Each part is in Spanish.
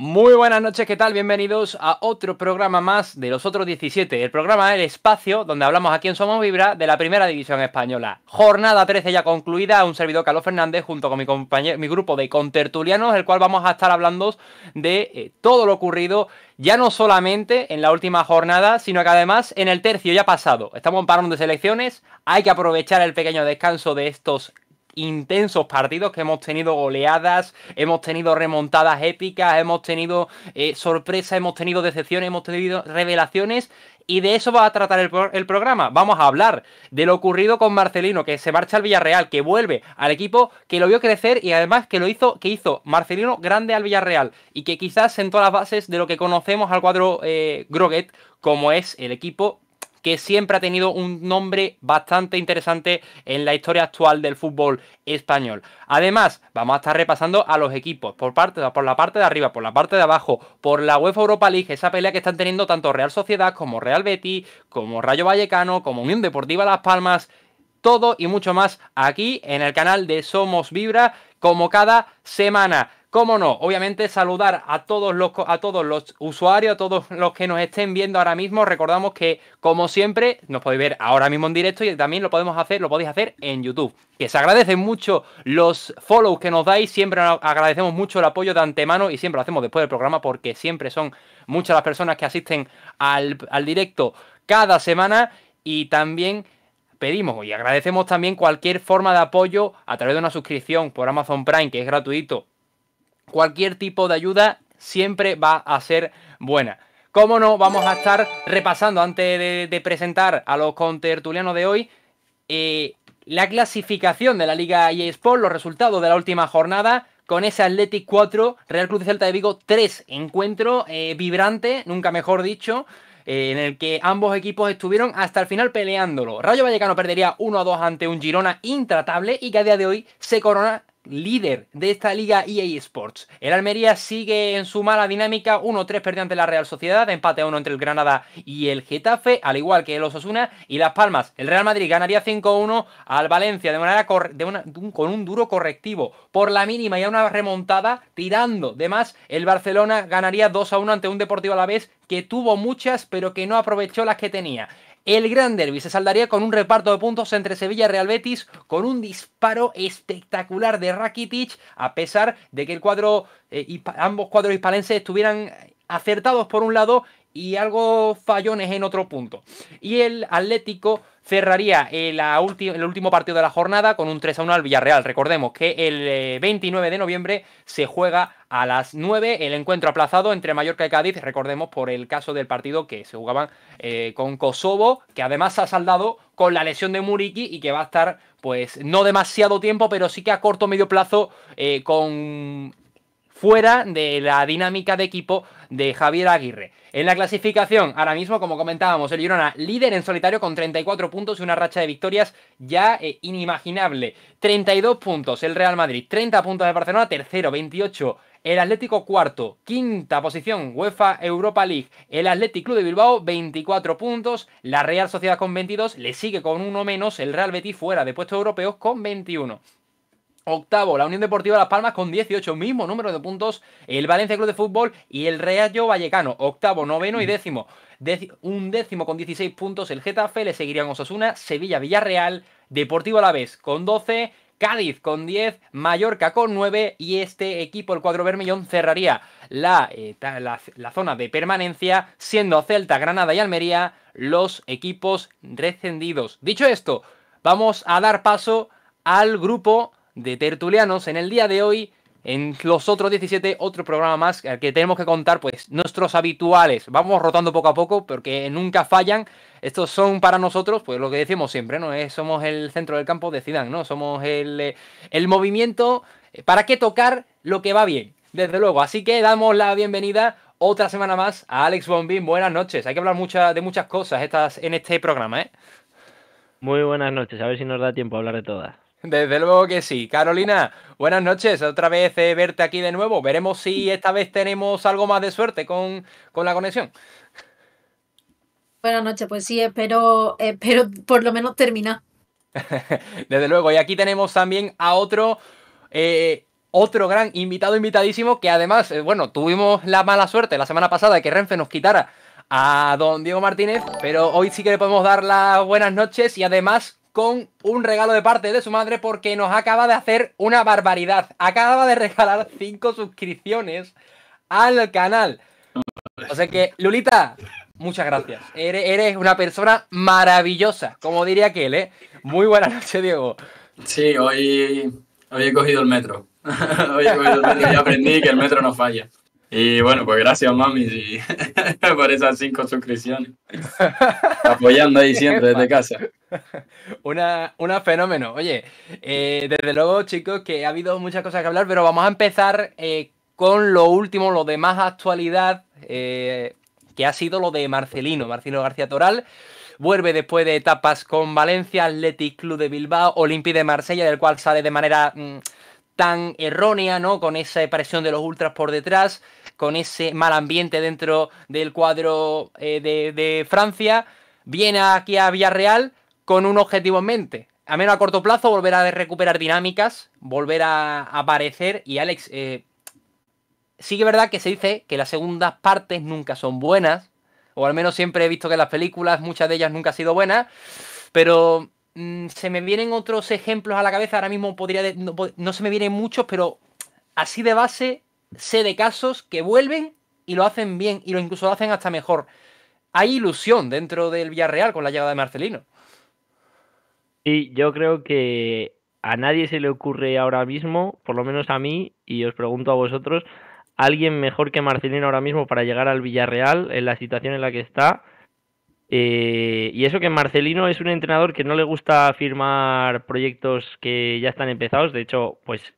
Muy buenas noches, ¿qué tal? Bienvenidos a otro programa más de los otros 17, el programa El Espacio, donde hablamos aquí en Somos Vibra de la Primera División Española. Jornada 13 ya concluida, un servidor Carlos Fernández junto con mi, compañero, mi grupo de contertulianos, el cual vamos a estar hablando de eh, todo lo ocurrido ya no solamente en la última jornada, sino que además en el tercio ya pasado. Estamos en parón de selecciones, hay que aprovechar el pequeño descanso de estos intensos partidos que hemos tenido goleadas, hemos tenido remontadas épicas, hemos tenido eh, sorpresas, hemos tenido decepciones, hemos tenido revelaciones y de eso va a tratar el, programa. Vamos a hablar de lo ocurrido con Marcelino, que se marcha al Villarreal, que vuelve al equipo que lo vio crecer y además que lo hizo, que hizo Marcelino grande al Villarreal y que quizás sentó las bases de lo que conocemos al cuadro eh, Groguet, como es el equipo que siempre ha tenido un nombre bastante interesante en la historia actual del fútbol español. Además, vamos a estar repasando a los equipos por, parte, por la parte de arriba, por la parte de abajo, por la UEFA Europa League, esa pelea que están teniendo tanto Real Sociedad como Real Betis, como Rayo Vallecano, como Unión Deportiva Las Palmas, todo y mucho más aquí en el canal de Somos Vibra como cada semana. Cómo no, obviamente saludar a todos los a todos los usuarios, a todos los que nos estén viendo ahora mismo. Recordamos que, como siempre, nos podéis ver ahora mismo en directo y también lo podemos hacer, lo podéis hacer en YouTube. Que se agradecen mucho los follows que nos dais, siempre agradecemos mucho el apoyo de antemano y siempre lo hacemos después del programa porque siempre son muchas las personas que asisten al, al directo cada semana y también pedimos y agradecemos también cualquier forma de apoyo a través de una suscripción por Amazon Prime, que es gratuito, cualquier tipo de ayuda siempre va a ser buena. Cómo no, vamos a estar repasando antes de, presentar a los contertulianos de hoy eh, la clasificación de la Liga EA Sport, los resultados de la última jornada. Con ese Athletic 4, Real Cruz de Celta de Vigo 3, encuentro eh, vibrante, nunca mejor dicho, eh, en el que ambos equipos estuvieron hasta el final peleándolo. Rayo Vallecano perdería 1 2 ante un Girona intratable y que a día de hoy se corona líder de esta liga EA Sports. El Almería sigue en su mala dinámica, 1-3 perdió ante la Real Sociedad, empate a 1 entre el Granada y el Getafe, al igual que el Osasuna y Las Palmas. El Real Madrid ganaría 5-1 al Valencia de manera con un duro correctivo por la mínima y a una remontada tirando de más. El Barcelona ganaría 2-1 ante un Deportivo a la vez que tuvo muchas pero que no aprovechó las que tenía. El gran derby se saldaría con un reparto de puntos entre Sevilla y Real Betis, con un disparo espectacular de Rakitic, a pesar de que eh, ambos cuadros hispalenses estuvieran acertados por un lado y algo fallones en otro punto. Y el Atlético cerraría el, eh, el último partido de la jornada con un 3 1 al Villarreal. Recordemos que el 29 eh, de noviembre se juega a las 9. El encuentro aplazado entre Mallorca y Cádiz, recordemos por el caso del partido que se jugaban eh, con Kosovo, que además ha saldado con la lesión de Muriki y que va a estar, pues, no demasiado tiempo, pero sí que a corto medio plazo eh, con fuera de la dinámica de equipo de Javier Aguirre. En la clasificación, ahora mismo, como comentábamos, el Girona líder en solitario con 34 puntos y una racha de victorias ya eh, inimaginable. 32 puntos el Real Madrid, 30 puntos de Barcelona, tercero, 28 el Atlético cuarto, quinta posición, UEFA Europa League. El Athletic Club de Bilbao, 24 puntos. La Real Sociedad con 22. Le sigue con uno menos el Real Betis fuera de puestos europeos con 21. Octavo, la Unión Deportiva Las Palmas con 18, mismo número de puntos. El Valencia Club de Fútbol y el Rayo Vallecano. Octavo, noveno y mm. décimo. un décimo con 16 puntos el Getafe. Le seguirían Osasuna, Sevilla, Villarreal. Deportivo la vez con 12. Cádiz con 10, Mallorca con 9 y este equipo, el cuadro vermellón, cerraría la, eh, la, la zona de permanencia siendo Celta, Granada y Almería los equipos descendidos. Dicho esto, vamos a dar paso al grupo de tertulianos en el día de hoy en los otros 17, otro programa más que tenemos que contar, pues nuestros habituales. Vamos rotando poco a poco porque nunca fallan. Estos son para nosotros, pues lo que decimos siempre, ¿no? Es, somos el centro del campo de Zidane, ¿no? Somos el, eh, movimiento. Eh, ¿Para qué tocar lo que va bien? Desde luego. Así que damos la bienvenida otra semana más a Alex Bombín. Buenas noches. Hay que hablar de muchas cosas en este programa, ¿eh? Muy buenas noches. A ver si nos da tiempo a hablar de todas. Desde luego que sí. Carolina, buenas noches. Otra vez eh, verte aquí de nuevo. Veremos si esta vez tenemos algo más de suerte con, la conexión. Buenas noches, pues sí, espero, Pero por lo menos terminar. Desde luego, y aquí tenemos también a otro, eh, otro gran invitado, invitadísimo, que además, eh, bueno, tuvimos la mala suerte la semana pasada de que Renfe nos quitara a don Diego Martínez, pero hoy sí que le podemos dar las buenas noches y además con un regalo de parte de su madre porque nos acaba de hacer una barbaridad. Acaba de regalar cinco suscripciones al canal. O sea que, Lulita, muchas gracias. Eres, una persona maravillosa, como diría aquel, ¿eh? Muy buena noche, Diego. Sí, hoy, hoy he cogido el metro. hoy he cogido el metro y aprendí que el metro no falla. Y bueno, pues gracias, mami, por esas cinco suscripciones. Apoyando ahí siempre desde casa. Una, una fenómeno. Oye, eh, desde luego, chicos, que ha habido muchas cosas que hablar, pero vamos a empezar eh, con lo último, lo de más actualidad, eh, que ha sido lo de Marcelino, Marcelino García Toral. Vuelve después de etapas con Valencia, Athletic Club de Bilbao, Olympique de Marsella, del cual sale de manera. Mm, tan errónea, ¿no? Con esa presión de los ultras por detrás, con ese mal ambiente dentro del cuadro eh, de, Francia, viene aquí a Villarreal con un objetivo en mente. A menos a corto plazo volver a recuperar dinámicas, volver a aparecer. Y Alex, eh, sí que es verdad que se dice que las segundas partes nunca son buenas, o al menos siempre he visto que las películas, muchas de ellas nunca han sido buenas, pero Mm, se me vienen otros ejemplos a la cabeza, ahora mismo podría no, se me vienen muchos, pero así de base sé de casos que vuelven y lo hacen bien, y lo incluso lo hacen hasta mejor. Hay ilusión dentro del Villarreal con la llegada de Marcelino. y yo creo que a nadie se le ocurre ahora mismo, por lo menos a mí, y os pregunto a vosotros, alguien mejor que Marcelino ahora mismo para llegar al Villarreal en la situación en la que está eh, y eso que Marcelino es un entrenador que no le gusta firmar proyectos que ya están empezados. De hecho, pues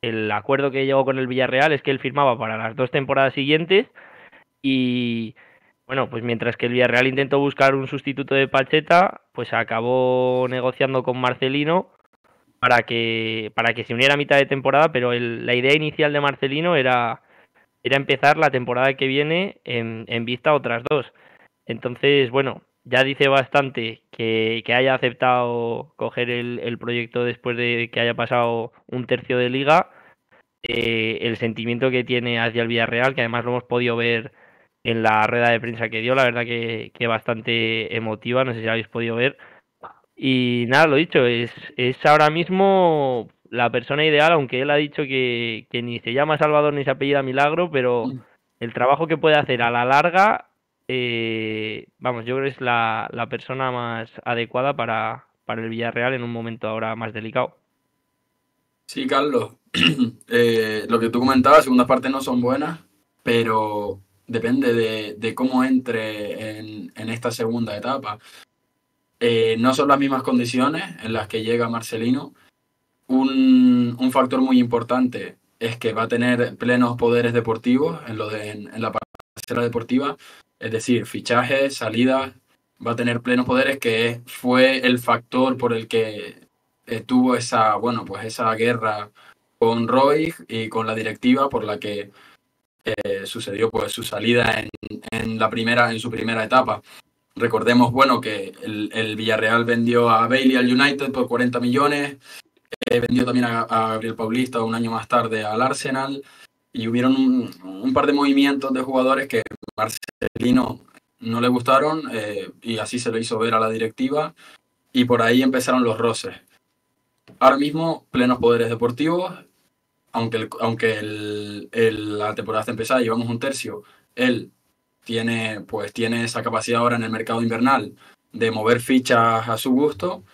el acuerdo que llegó con el Villarreal es que él firmaba para las dos temporadas siguientes. Y bueno, pues mientras que el Villarreal intentó buscar un sustituto de Pacheta, pues acabó negociando con Marcelino para que, para que se uniera a mitad de temporada. Pero la idea inicial de Marcelino era, era empezar la temporada que viene en, en vista a otras dos. Entonces, bueno, ya dice bastante que, haya aceptado coger el, proyecto después de que haya pasado un tercio de liga, eh, el sentimiento que tiene hacia el Villarreal, que además lo hemos podido ver en la rueda de prensa que dio, la verdad que, bastante emotiva, no sé si habéis podido ver. Y nada, lo dicho, es, es ahora mismo la persona ideal, aunque él ha dicho que, que ni se llama Salvador ni se apellida Milagro, pero mm. el trabajo que puede hacer a la larga eh, vamos, yo creo que es la, persona más adecuada para, para, el Villarreal en un momento ahora más delicado. Sí, Carlos, eh, lo que tú comentabas, segundas partes no son buenas, pero depende de, cómo entre en, esta segunda etapa. Eh, no son las mismas condiciones en las que llega Marcelino. Un, factor muy importante es que va a tener plenos poderes deportivos en, lo de, en la parcela deportiva, es decir, fichaje, salida, va a tener plenos poderes, que fue el factor por el que eh, tuvo esa, bueno, pues esa guerra con Roy y con la directiva por la que eh, sucedió pues su salida en, la primera, en su primera etapa. Recordemos, bueno, que el, Villarreal vendió a Bailey al United por 40 millones, eh, vendió también a, a, Gabriel Paulista un año más tarde al Arsenal, y hubieron un, par de movimientos de jugadores que Marcelino no le gustaron eh, y así se lo hizo ver a la directiva y por ahí empezaron los roces. Ahora mismo, plenos poderes deportivos, aunque, aunque la temporada está empezada, llevamos un tercio, él tiene, pues, tiene esa capacidad ahora en el mercado invernal de mover fichas a su gusto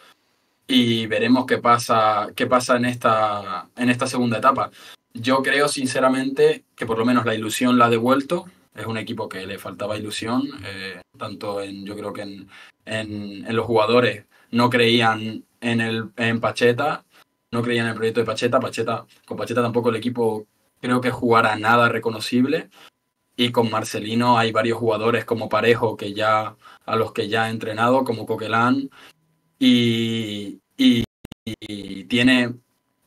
y veremos qué pasa, qué pasa en, esta, en esta segunda etapa. Yo creo sinceramente que por lo menos la ilusión la ha devuelto. Es un equipo que le faltaba ilusión, eh, tanto en, yo creo que en, en, los jugadores no creían en, el, en Pacheta, no creían en el proyecto de Pacheta. Pacheta. Con Pacheta tampoco el equipo creo que jugará nada reconocible. Y con Marcelino hay varios jugadores como Parejo que ya, a los que ya ha entrenado, como Coquelán. y, y tiene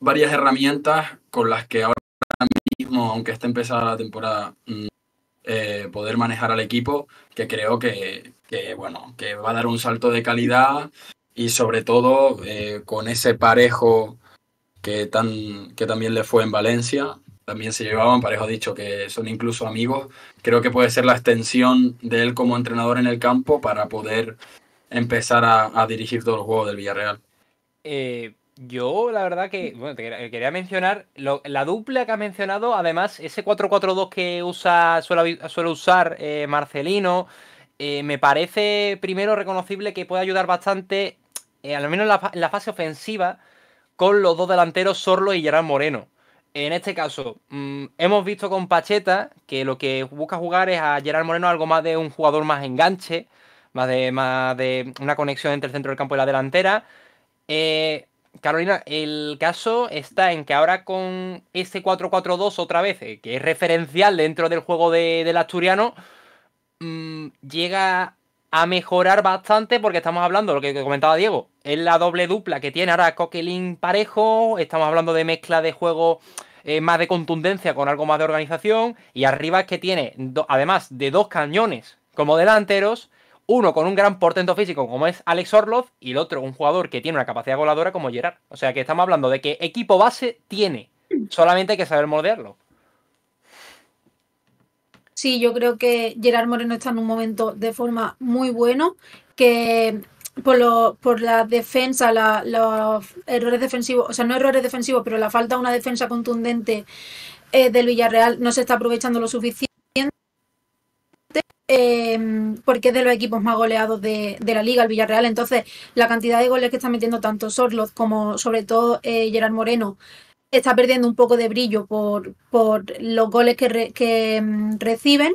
varias herramientas con las que ahora mismo, aunque esté empezada la temporada, mm, eh, poder manejar al equipo, que creo que, bueno, que va a dar un salto de calidad y sobre todo eh, con ese parejo que, tan, que también le fue en Valencia, también se llevaban, parejo ha dicho que son incluso amigos, creo que puede ser la extensión de él como entrenador en el campo para poder empezar a, dirigir todos los juegos del Villarreal. Eh, yo, la verdad que, mm. quería mencionar la dupla que has mencionado, además, ese 4-4-2 que usa, suele, usar eh, Marcelino, eh, me parece primero reconocible que puede ayudar bastante, eh, al menos en la, fase ofensiva, con los dos delanteros, Sorlo y Gerard Moreno. En este caso, mm, hemos visto con Pacheta que lo que busca jugar es a Gerard Moreno algo más de un jugador más enganche, más de, más de una conexión entre el centro del campo y la delantera. Carolina, el caso está en que ahora con ese 4-4-2 otra vez, eh, que es referencial dentro del juego del asturiano, mm, llega a mejorar bastante porque estamos hablando, lo que comentaba Diego, es la doble dupla que tiene ahora Coquelin parejo, estamos hablando de mezcla de juego eh, más de contundencia con algo más de organización, y arriba es que tiene, además de dos cañones como delanteros, uno con un gran portento físico como es Alex Orlov y el otro un jugador que tiene una capacidad goleadora como Gerard. O sea que estamos hablando de que equipo base tiene, solamente hay que saber moldearlo. Sí, yo creo que Gerard Moreno está en un momento de forma muy bueno, que por, lo, la defensa, los errores defensivos, o sea, no errores defensivos, pero la falta de una defensa contundente eh, del Villarreal no se está aprovechando lo suficiente. Eh, porque es de los equipos más goleados de, la liga, el Villarreal. Entonces, la cantidad de goles que está metiendo tanto Sorloth como sobre todo eh, Gerard Moreno está perdiendo un poco de brillo por, por los goles que, mm, reciben.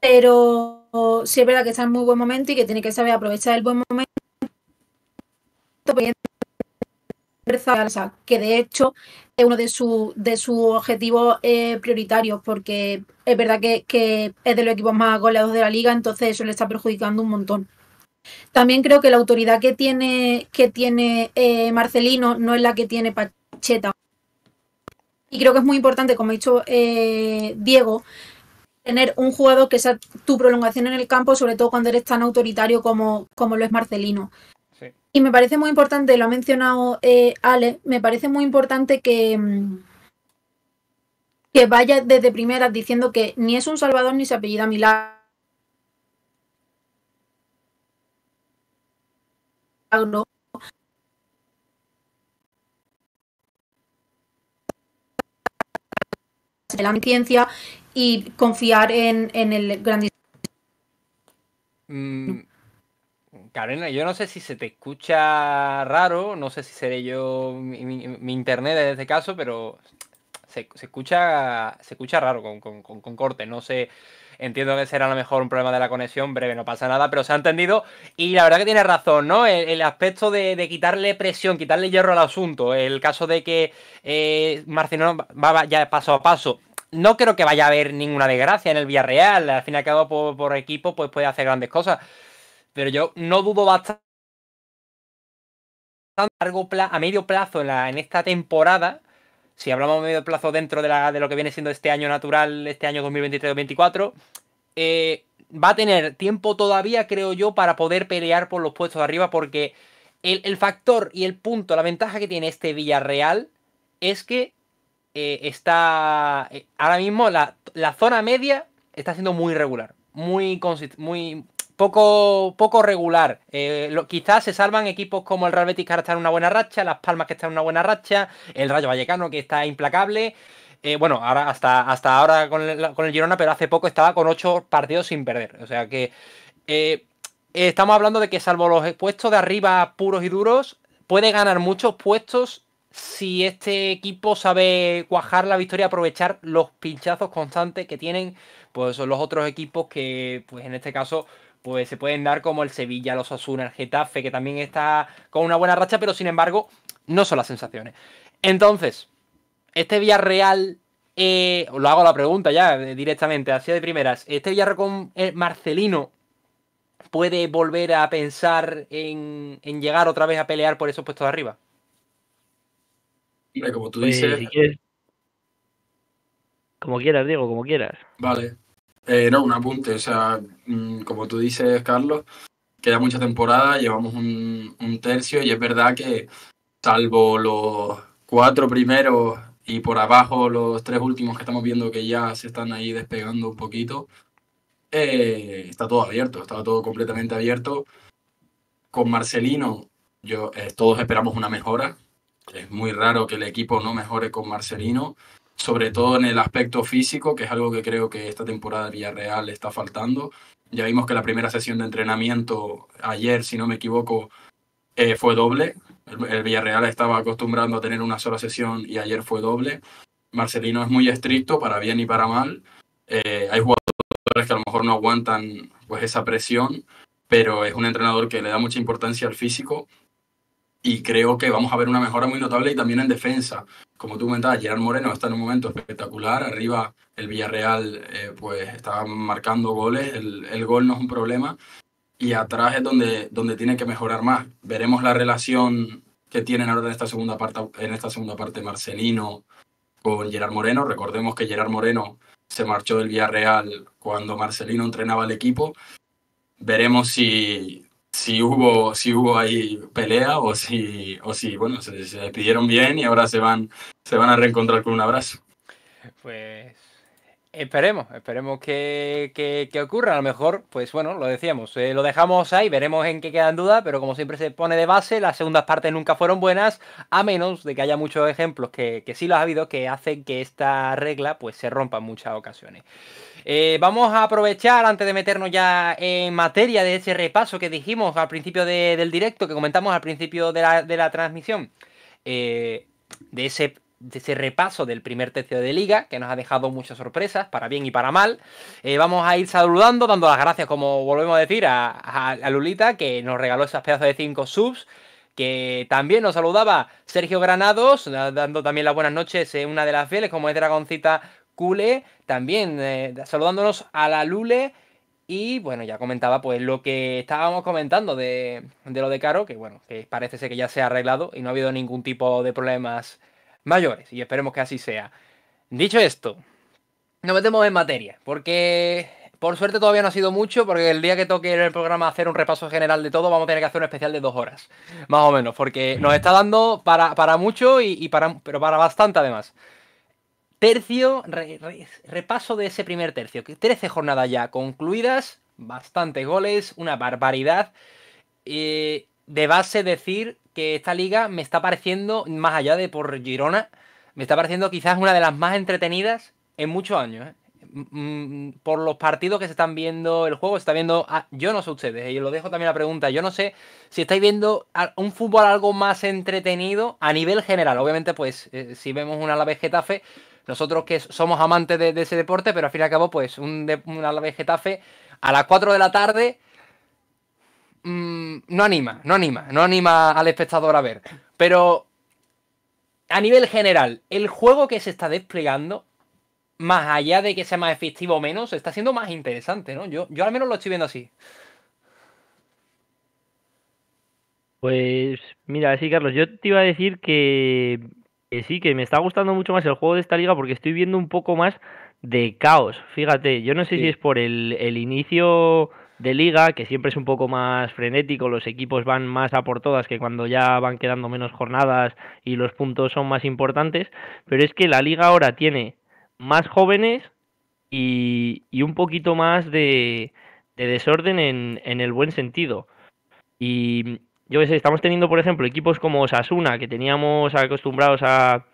Pero sí es verdad que está en muy buen momento y que tiene que saber aprovechar el buen momento que de hecho es uno de sus de objetivos eh, prioritarios, porque es verdad que, es de los equipos más goleados de la liga, entonces eso le está perjudicando un montón. También creo que la autoridad que tiene, que tiene eh, Marcelino no es la que tiene Pacheta. Y creo que es muy importante, como ha dicho eh, Diego, tener un jugador que sea tu prolongación en el campo, sobre todo cuando eres tan autoritario como, como lo es Marcelino. Y me parece muy importante, lo ha mencionado eh, Ale, me parece muy importante que, mm, que vaya desde primeras diciendo que ni es un Salvador ni se apellida Milagro. de la ciencia y confiar en, el grandísimo. Mm, Karen, yo no sé si se te escucha raro, no sé si seré yo mi, internet en este caso, pero se, escucha, se escucha raro con, con, corte, no sé. Entiendo que será a lo mejor un problema de la conexión, breve, no pasa nada, pero se ha entendido. Y la verdad que tiene razón, ¿no? El, aspecto de, quitarle presión, quitarle hierro al asunto. El caso de que eh, va ya paso a paso no creo que vaya a haber ninguna desgracia en el Villarreal. Al fin y al cabo, por, por, equipo, pues puede hacer grandes cosas pero yo no dudo bastante a, medio plazo en, esta temporada, si hablamos a medio plazo dentro de, la, de lo que viene siendo este año natural, este año 2023-2024, eh, va a tener tiempo todavía, creo yo, para poder pelear por los puestos de arriba, porque el, factor y el punto, la ventaja que tiene este Villarreal es que eh, está eh, ahora mismo la, zona media está siendo muy regular, muy, muy poco, poco regular. Eh, quizás se salvan equipos como el Real Betis que ahora está en una buena racha, Las Palmas que está en una buena racha, el Rayo Vallecano que está implacable. Eh, bueno, ahora hasta, hasta ahora con el, con Girona, pero hace poco estaba con ocho partidos sin perder. O sea que eh, estamos hablando de que salvo los puestos de arriba puros y duros, puede ganar muchos puestos si este equipo sabe cuajar la victoria, aprovechar los pinchazos constantes que tienen pues los otros equipos que, pues en este caso, pues se pueden dar como el Sevilla, los Asuna, el Getafe, que también está con una buena racha, pero sin embargo, no son las sensaciones. Entonces, este Villarreal, eh, lo hago la pregunta ya eh, directamente, así de primeras, ¿este Villarreal con eh, Marcelino puede volver a pensar en, en, llegar otra vez a pelear por esos puestos de arriba? Como tú pues, dices... Como quieras, Diego, como quieras. Vale. Eh, no, un apunte, o sea, mm, como tú dices, Carlos, queda mucha temporada, llevamos un, tercio y es verdad que salvo los cuatro primeros y por abajo los tres últimos que estamos viendo que ya se están ahí despegando un poquito, eh, está todo abierto, está todo completamente abierto. Con Marcelino, yo, eh, todos esperamos una mejora. Es muy raro que el equipo no mejore con Marcelino sobre todo en el aspecto físico, que es algo que creo que esta temporada Villarreal está faltando. Ya vimos que la primera sesión de entrenamiento ayer, si no me equivoco, eh, fue doble. El, Villarreal estaba acostumbrando a tener una sola sesión y ayer fue doble. Marcelino es muy estricto, para bien y para mal. Eh, hay jugadores que a lo mejor no aguantan pues, esa presión, pero es un entrenador que le da mucha importancia al físico y creo que vamos a ver una mejora muy notable y también en defensa. Como tú comentabas, Gerard Moreno está en un momento espectacular. Arriba el Villarreal eh, pues está marcando goles, el, gol no es un problema. Y atrás es donde, donde tiene que mejorar más. Veremos la relación que tienen ahora en esta segunda parte, en esta segunda parte Marcelino con Gerard Moreno. Recordemos que Gerard Moreno se marchó del Villarreal cuando Marcelino entrenaba al equipo. Veremos si, si hubo, si hubo ahí pelea o si, o si bueno, se, despidieron bien y ahora se van, se van a reencontrar con un abrazo. Pues Esperemos, esperemos que, ocurra. A lo mejor, pues bueno, lo decíamos, eh, lo dejamos ahí, veremos en qué quedan dudas, pero como siempre se pone de base, las segundas partes nunca fueron buenas, a menos de que haya muchos ejemplos que, que sí los ha habido que hacen que esta regla pues se rompa en muchas ocasiones. Eh, vamos a aprovechar antes de meternos ya en materia de ese repaso que dijimos al principio del directo, que comentamos al principio de la, transmisión, eh, de, ese, ese, repaso del primer tercio de liga, que nos ha dejado muchas sorpresas, para bien y para mal. Eh, vamos a ir saludando, dando las gracias, como volvemos a decir, a, Lulita, que nos regaló esas pedazos de 5 subs que también nos saludaba Sergio Granados, dando también las buenas noches, en una de las fieles, como es Dragoncita Cule, también eh, saludándonos a la Lule. Y bueno, ya comentaba pues lo que estábamos comentando de, lo de Caro, que bueno, que parece ser que ya se ha arreglado y no ha habido ningún tipo de problemas mayores. Y esperemos que así sea. Dicho esto, nos metemos en materia, porque por suerte todavía no ha sido mucho, porque el día que toque en el programa hacer un repaso general de todo, vamos a tener que hacer un especial de dos horas, más o menos, porque nos está dando para, mucho, y, y para, pero para bastante además tercio, repaso de ese primer tercio. 13 jornadas ya concluidas, bastantes goles, una barbaridad. Eh, de base decir que esta liga me está pareciendo, más allá de por Girona, me está pareciendo quizás una de las más entretenidas en muchos años. ¿eh? Mm, mm, por los partidos que se están viendo, el juego está viendo. Ah, yo no sé ustedes, eh, y lo dejo también la pregunta. Yo no sé si estáis viendo un fútbol algo más entretenido a nivel general. Obviamente, pues si vemos una Alavés Getafe, nosotros que somos amantes de, ese deporte, pero al fin y al cabo, pues un, de, a las 4 de la tarde mm, no anima, no anima, no anima al espectador a ver. Pero a nivel general, el juego que se está desplegando más allá de que sea más efectivo o menos, está siendo más interesante, ¿no? Yo, yo al menos lo estoy viendo así. Pues mira, sí, Carlos, yo te iba a decir que que sí, que me está gustando mucho más el juego de esta liga porque estoy viendo un poco más de caos. Fíjate, yo no sé si es por el, inicio de liga, que siempre es un poco más frenético, los equipos van más a por todas que cuando ya van quedando menos jornadas y los puntos son más importantes, pero es que la liga ahora tiene más jóvenes y, un poquito más de, desorden en, en el buen sentido. Y, yo qué sé, estamos teniendo, por ejemplo, equipos como Osasuna, que teníamos acostumbrados a,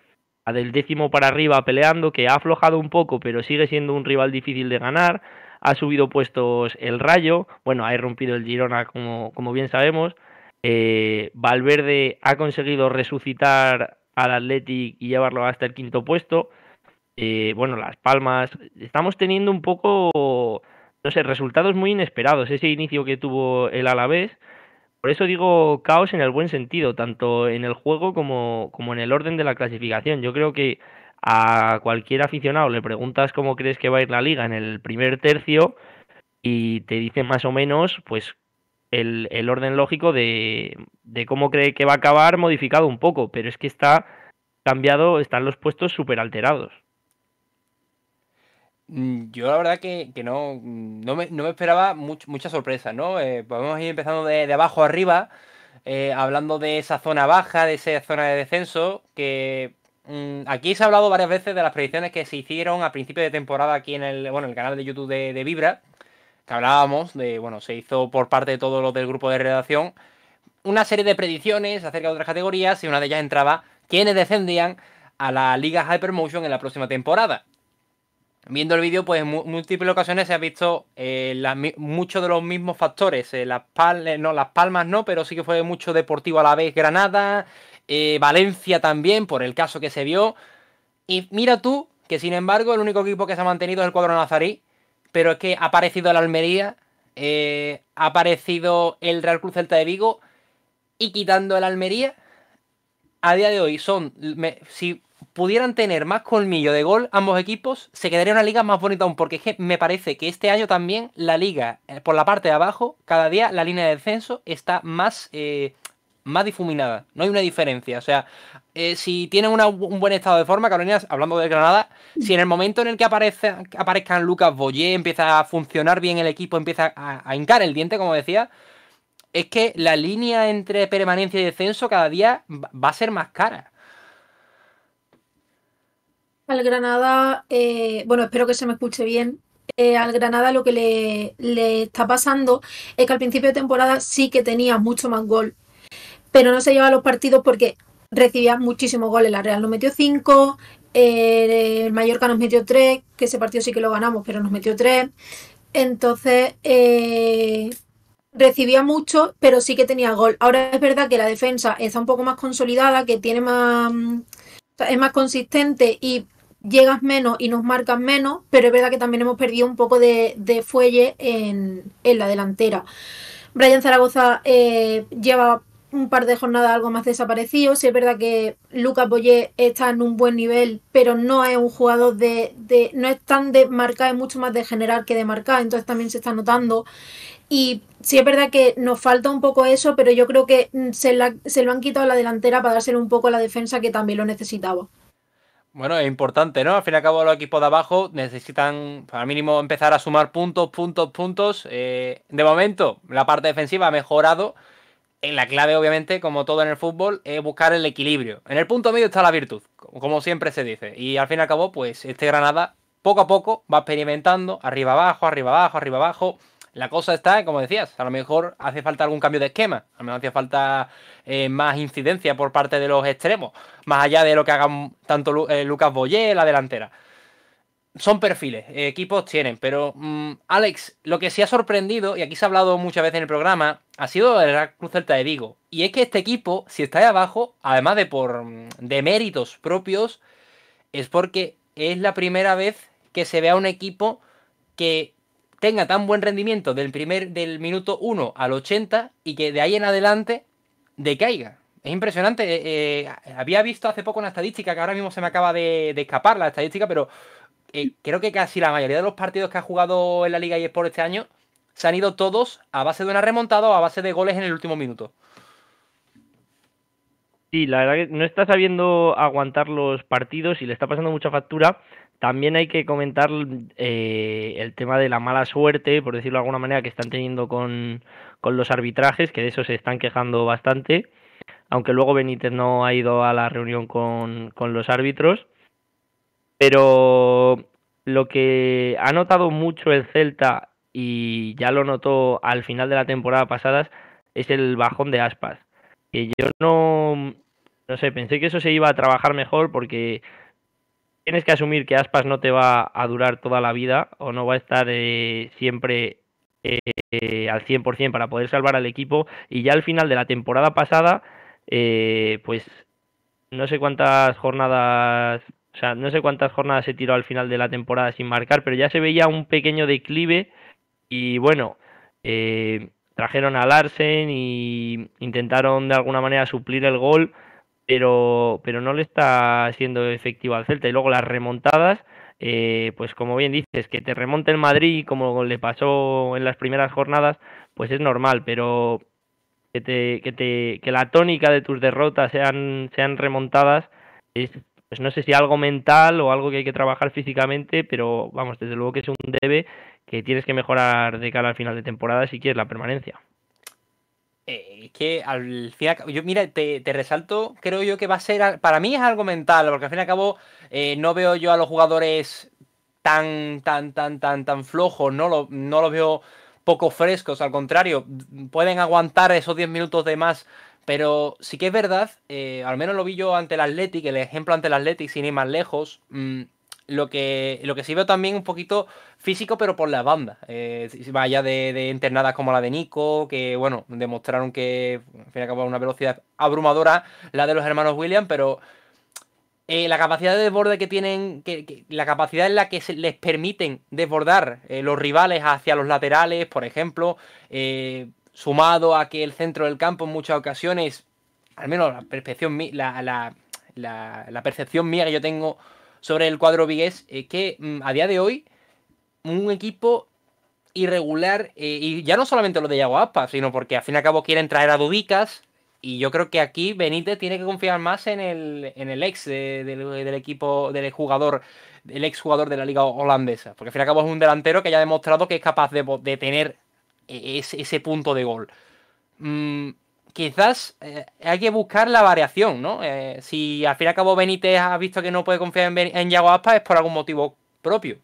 del décimo para arriba peleando, que ha aflojado un poco, pero sigue siendo un rival difícil de ganar. Ha subido puestos el Rayo, bueno, ha irrumpido el Girona, como, como bien sabemos. Eh, Valverde ha conseguido resucitar al Athletic y llevarlo hasta el quinto puesto. Eh, bueno, Las Palmas. Estamos teniendo un poco, no sé, resultados muy inesperados. Ese inicio que tuvo el Alavés por eso digo caos en el buen sentido, tanto en el juego como, en el orden de la clasificación. Yo creo que a cualquier aficionado le preguntas cómo crees que va a ir la liga en el primer tercio y te dice más o menos pues el, el orden lógico de, de, cómo cree que va a acabar modificado un poco, pero es que está cambiado, están los puestos súper alterados. Mm, yo la verdad que, no, mm, no me, esperaba mucha sorpresa, ¿no? Eh, podemos vamos ir empezando de, abajo arriba, eh, hablando de esa zona baja, de esa zona de descenso, que mm, aquí se ha hablado varias veces de las predicciones que se hicieron a principio de temporada aquí en el, bueno, el canal de YouTube de, de Vibra, que hablábamos de, bueno, se hizo por parte de todos los del grupo de redacción, una serie de predicciones acerca de otras categorías y una de ellas entraba quiénes descendían a la Liga Hypermotion en la próxima temporada viendo el vídeo, pues en múltiples ocasiones se ha visto eh, muchos de los mismos factores. Eh, las, palmas, eh, no, las Palmas no, pero sí que fue mucho Deportivo a la vez, Granada, Valencia también, por el caso que se vio. Y mira tú, que sin embargo el único equipo que se ha mantenido es el cuadro nazarí, pero es que ha aparecido el Almería, ha aparecido el Real Cruz Celta de Vigo, y quitando el Almería, a día de hoy son, si pudieran tener más colmillo de gol ambos equipos, se quedaría una liga más bonita aún, porque es que me parece que este año también la liga, eh, por la parte de abajo, cada día la línea de descenso está más, eh, más difuminada, no hay una diferencia, o sea, eh, si tienen un buen estado de forma, Carolina, hablando de Granada, si en el momento en el que aparece, aparezcan Lucas boyer empieza a funcionar bien el equipo, empieza a, a hincar el diente, como decía, es que la línea entre permanencia y descenso cada día va a ser más cara. Al Granada, eh, bueno, espero que se me escuche bien. Eh, al Granada lo que le, está pasando es que al principio de temporada sí que tenía mucho más gol, pero no se llevaba los partidos porque recibía muchísimos goles. La Real nos metió 5, el Mallorca nos metió 3, que ese partido sí que lo ganamos, pero nos metió 3. Entonces, eh, recibía mucho, pero sí que tenía gol. Ahora es verdad que la defensa está un poco más consolidada, que tiene más es más consistente y llegas menos y nos marcan menos, pero es verdad que también hemos perdido un poco de, fuelle en, la delantera. Brian Zaragoza eh, lleva un par de jornadas algo más desaparecido. Sí es verdad que Lucas Boyer está en un buen nivel, pero no es un jugador de, no es tan de marcar, es mucho más de generar que de marcar, entonces también se está notando. Y sí es verdad que nos falta un poco eso, pero yo creo que mm, se, lo han quitado a la delantera para dárselo un poco a la defensa que también lo necesitaba. Bueno, es importante, ¿no? Al fin y al cabo, los equipos de abajo necesitan, al mínimo, empezar a sumar puntos, puntos, puntos. Eh, de momento, la parte defensiva ha mejorado. En la clave, obviamente, como todo en el fútbol, es buscar el equilibrio. En el punto medio está la virtud, como siempre se dice. Y al fin y al cabo, pues este Granada, poco a poco, va experimentando, arriba abajo, arriba abajo, arriba abajo. La cosa está, como decías, a lo mejor hace falta algún cambio de esquema, a lo mejor hace falta eh, más incidencia por parte de los extremos, más allá de lo que hagan tanto eh, Lucas Boyer, la delantera. Son perfiles, eh, equipos tienen, pero mm, Alex, lo que sí ha sorprendido, y aquí se ha hablado muchas veces en el programa, ha sido el Real Cruz Celta de Vigo. Y es que este equipo, si está ahí abajo, además de por mm, de méritos propios, es porque es la primera vez que se ve a un equipo que tenga tan buen rendimiento del primer del minuto 1 al 80 y que de ahí en adelante decaiga. Es impresionante. Eh, eh, había visto hace poco una estadística que ahora mismo se me acaba de, escapar la estadística, pero eh, creo que casi la mayoría de los partidos que ha jugado en la Liga Sport este año se han ido todos a base de una remontada o a base de goles en el último minuto. Sí, la verdad que no está sabiendo aguantar los partidos y le está pasando mucha factura también hay que comentar eh, el tema de la mala suerte, por decirlo de alguna manera, que están teniendo con, los arbitrajes, que de eso se están quejando bastante, aunque luego Benítez no ha ido a la reunión con, con los árbitros. Pero lo que ha notado mucho el Celta y ya lo notó al final de la temporada pasada es el bajón de aspas. Que yo no, no sé, pensé que eso se iba a trabajar mejor porque tienes que asumir que Aspas no te va a durar toda la vida o no va a estar eh, siempre eh, al 100% para poder salvar al equipo. Y ya al final de la temporada pasada, eh, pues no sé cuántas jornadas, o sea, no sé cuántas jornadas se tiró al final de la temporada sin marcar, pero ya se veía un pequeño declive y bueno, eh, trajeron a Larsen y intentaron de alguna manera suplir el gol pero, pero no le está siendo efectivo al Celta. Y luego las remontadas, eh, pues como bien dices, que te remonte el Madrid, como le pasó en las primeras jornadas, pues es normal, pero que, te, que, te, que la tónica de tus derrotas sean, sean remontadas es pues no sé si algo mental o algo que hay que trabajar físicamente, pero vamos, desde luego que es un debe que tienes que mejorar de cara al final de temporada si quieres la permanencia. Eh, que al fin y al cabo, yo mira, te, resalto, creo yo que va a ser, para mí es algo mental, porque al fin y al cabo eh, no veo yo a los jugadores tan, tan, tan, tan, tan flojos, no, lo, no los veo poco frescos, al contrario, mm, pueden aguantar esos 10 minutos de más, pero sí que es verdad, eh, al menos lo vi yo ante el Athletic, el ejemplo ante el Athletic, sin ir más lejos, mm, lo que, lo que sí veo también un poquito físico, pero por la banda. Eh, vaya de, de, internadas como la de Nico, que bueno, demostraron que al fin y cabo una velocidad abrumadora, la de los hermanos William pero eh, la capacidad de desborde que tienen, que, la capacidad en la que les permiten desbordar eh, los rivales hacia los laterales, por ejemplo, eh, sumado a que el centro del campo en muchas ocasiones, al menos la percepción, la percepción mía que yo tengo sobre el cuadro vigués, es eh, que mm, a día de hoy un equipo irregular, eh, y ya no solamente lo de Yaguaspa, sino porque al fin y al cabo quieren traer a Dudicas, y yo creo que aquí Benítez tiene que confiar más en el, en el ex del equipo, del jugador, el ex jugador de la liga holandesa, porque al fin y al cabo es un delantero que ya ha demostrado que es capaz de, de tener eh, ese, punto de gol. Mm, quizás eh, hay que buscar la variación, ¿no? Eh, si al fin y al cabo Benítez ha visto que no puede confiar en, en Yago Aspas es por algún motivo propio.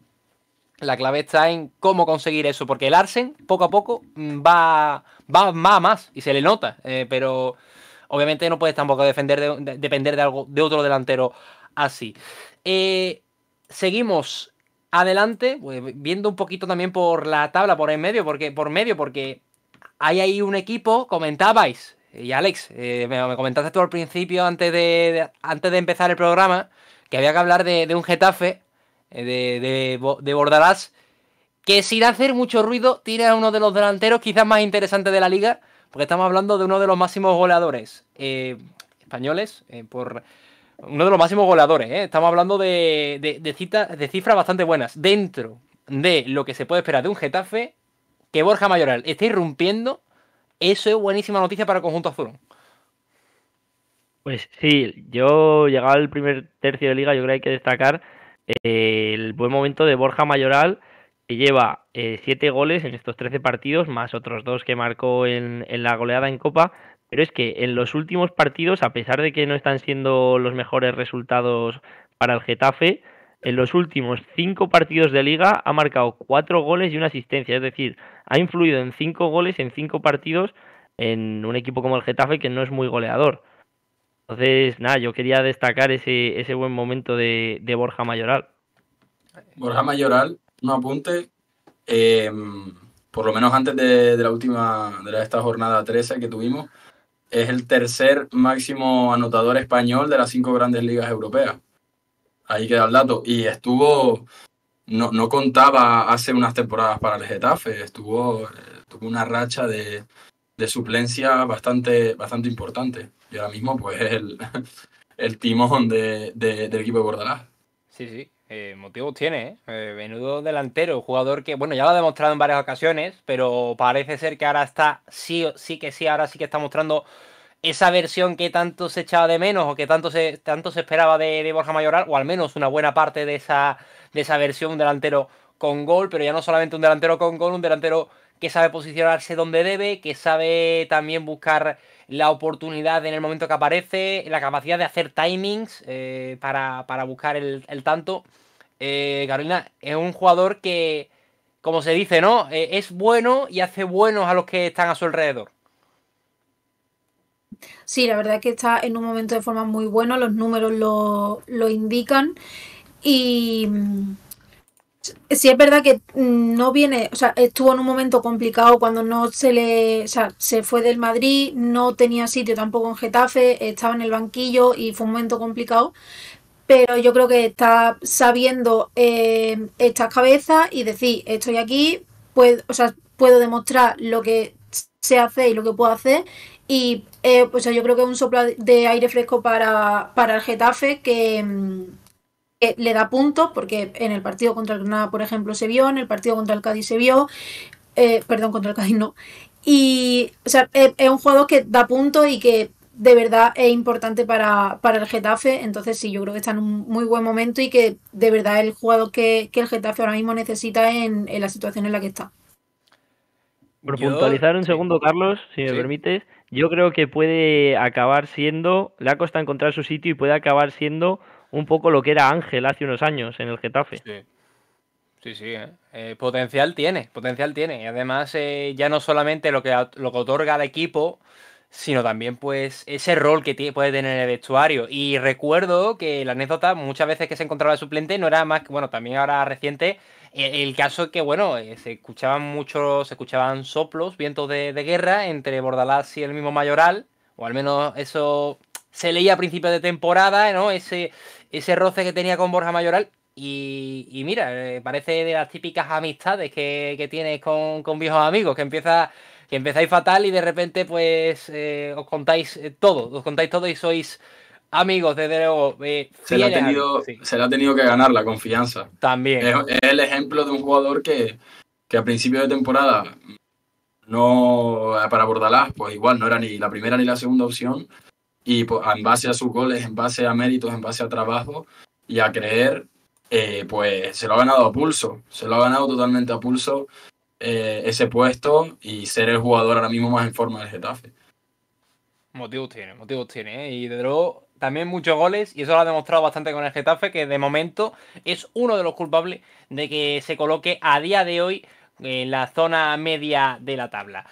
La clave está en cómo conseguir eso, porque el Arsen poco a poco mm, va, más más y se le nota, eh, pero obviamente no puedes tampoco defender depender de, algo, de otro delantero así. seguimos adelante, pues, viendo un poquito también por la tabla, por en medio, porque, por medio, porque hay ahí un equipo, comentabais, y Alex, eh, me, comentaste tú al principio, antes de, antes de empezar el programa, que había que hablar de, un Getafe, eh, de, de, de Bordalás, que sin hacer mucho ruido tiene a uno de los delanteros quizás más interesantes de la liga, porque estamos hablando de uno de los máximos goleadores eh, españoles, por uno de los máximos goleadores, estamos hablando de, de, de, de cifras bastante buenas, dentro de lo que se puede esperar de un Getafe, que Borja Mayoral está irrumpiendo eso es buenísima noticia para el conjunto azul. Pues sí, yo llegaba al primer tercio de liga, yo creo que hay que destacar eh, el buen momento de Borja Mayoral, que lleva 7 eh, goles en estos 13 partidos, más otros dos que marcó en la goleada en Copa. Pero es que en los últimos partidos, a pesar de que no están siendo los mejores resultados para el Getafe, en los últimos cinco partidos de liga ha marcado cuatro goles y una asistencia. Es decir, ha influido en cinco goles en cinco partidos en un equipo como el Getafe que no es muy goleador. Entonces, nada, yo quería destacar ese, buen momento de, Borja Mayoral. Borja Mayoral, un apunte, em, por lo menos antes de, la última, de esta jornada 13 que tuvimos, es el tercer máximo anotador español de las cinco grandes ligas europeas ahí queda el dato. Y estuvo, no, contaba hace unas temporadas para el Getafe, estuvo, eh, tuvo una racha de, de suplencia bastante, bastante importante. Y ahora mismo pues el, timón del equipo de Bordalás. Sí, sí, eh, motivos tiene, ¿eh? eh menudo delantero, jugador que, bueno, ya lo ha demostrado en varias ocasiones, pero parece ser que ahora está, sí, sí que sí, ahora sí que está mostrando esa versión que tanto se echaba de menos o que tanto se, tanto se esperaba de, Borja Mayoral, o al menos una buena parte de esa, de esa versión, un delantero con gol, pero ya no solamente un delantero con gol, un delantero que sabe posicionarse donde debe, que sabe también buscar la oportunidad en el momento que aparece, la capacidad de hacer timings eh, para, buscar el, tanto. Eh, Carolina es un jugador que, como se dice, ¿no? Eh, es bueno y hace buenos a los que están a su alrededor. Sí, la verdad es que está en un momento de forma muy bueno, los números lo, lo indican y mm, sí es verdad que mm, no viene, o sea, estuvo en un momento complicado cuando no se le, o sea, se fue del Madrid, no tenía sitio tampoco en Getafe, estaba en el banquillo y fue un momento complicado, pero yo creo que está sabiendo eh, estas cabezas y decir, estoy aquí, o sea, puedo demostrar lo que se hace y lo que puedo hacer y pues yo creo que es un soplo de aire fresco para, el Getafe mm, que, le da puntos, porque en el partido contra el Granada, por ejemplo, se vio, en el partido contra el Cádiz se vio, eh, perdón, contra el Cádiz no. Y eh, es, un juego que da puntos y que de verdad es importante para, para, el Getafe. Entonces, sí, yo creo que está en un muy buen momento y que de verdad es el jugador que, el Getafe ahora mismo necesita en, en, la situación en la que está. Por puntualizar un segundo, Carlos, si me permite. permites, yo creo que puede acabar siendo, le ha costado encontrar su sitio y puede acabar siendo un poco lo que era Ángel hace unos años en el Getafe. Sí, sí, sí ¿eh? Eh, potencial tiene, potencial tiene. Y además eh, ya no solamente lo que, lo otorga al equipo, sino también pues ese rol que tiene, puede tener el vestuario. Y recuerdo que la anécdota muchas veces que se encontraba el suplente no era más que, bueno, también ahora reciente, el, caso es que, bueno, eh, se escuchaban muchos, se escuchaban soplos, vientos de, guerra entre Bordalás y el mismo Mayoral, o al menos eso se leía a principios de temporada, ¿no? Ese, ese roce que tenía con Borja Mayoral. Y, mira, eh, parece de las típicas amistades que, que tienes con, viejos amigos, que empieza que empezáis fatal y de repente pues eh, os contáis todo, os contáis todo y sois amigos, desde luego. Eh, se, le ha tenido, que ganar la confianza. También. Es, el ejemplo de un jugador que, que, a principio de temporada no para Bordalás, pues igual no era ni la primera ni la segunda opción. Y pues, en base a sus goles, en base a méritos, en base a trabajo y a creer, eh, pues se lo ha ganado a pulso. Se lo ha ganado totalmente a pulso eh, ese puesto y ser el jugador ahora mismo más en forma del Getafe. Motivos tiene, motivos tiene. Y de luego, también muchos goles y eso lo ha demostrado bastante con el Getafe, que de momento es uno de los culpables de que se coloque a día de hoy en la zona media de la tabla.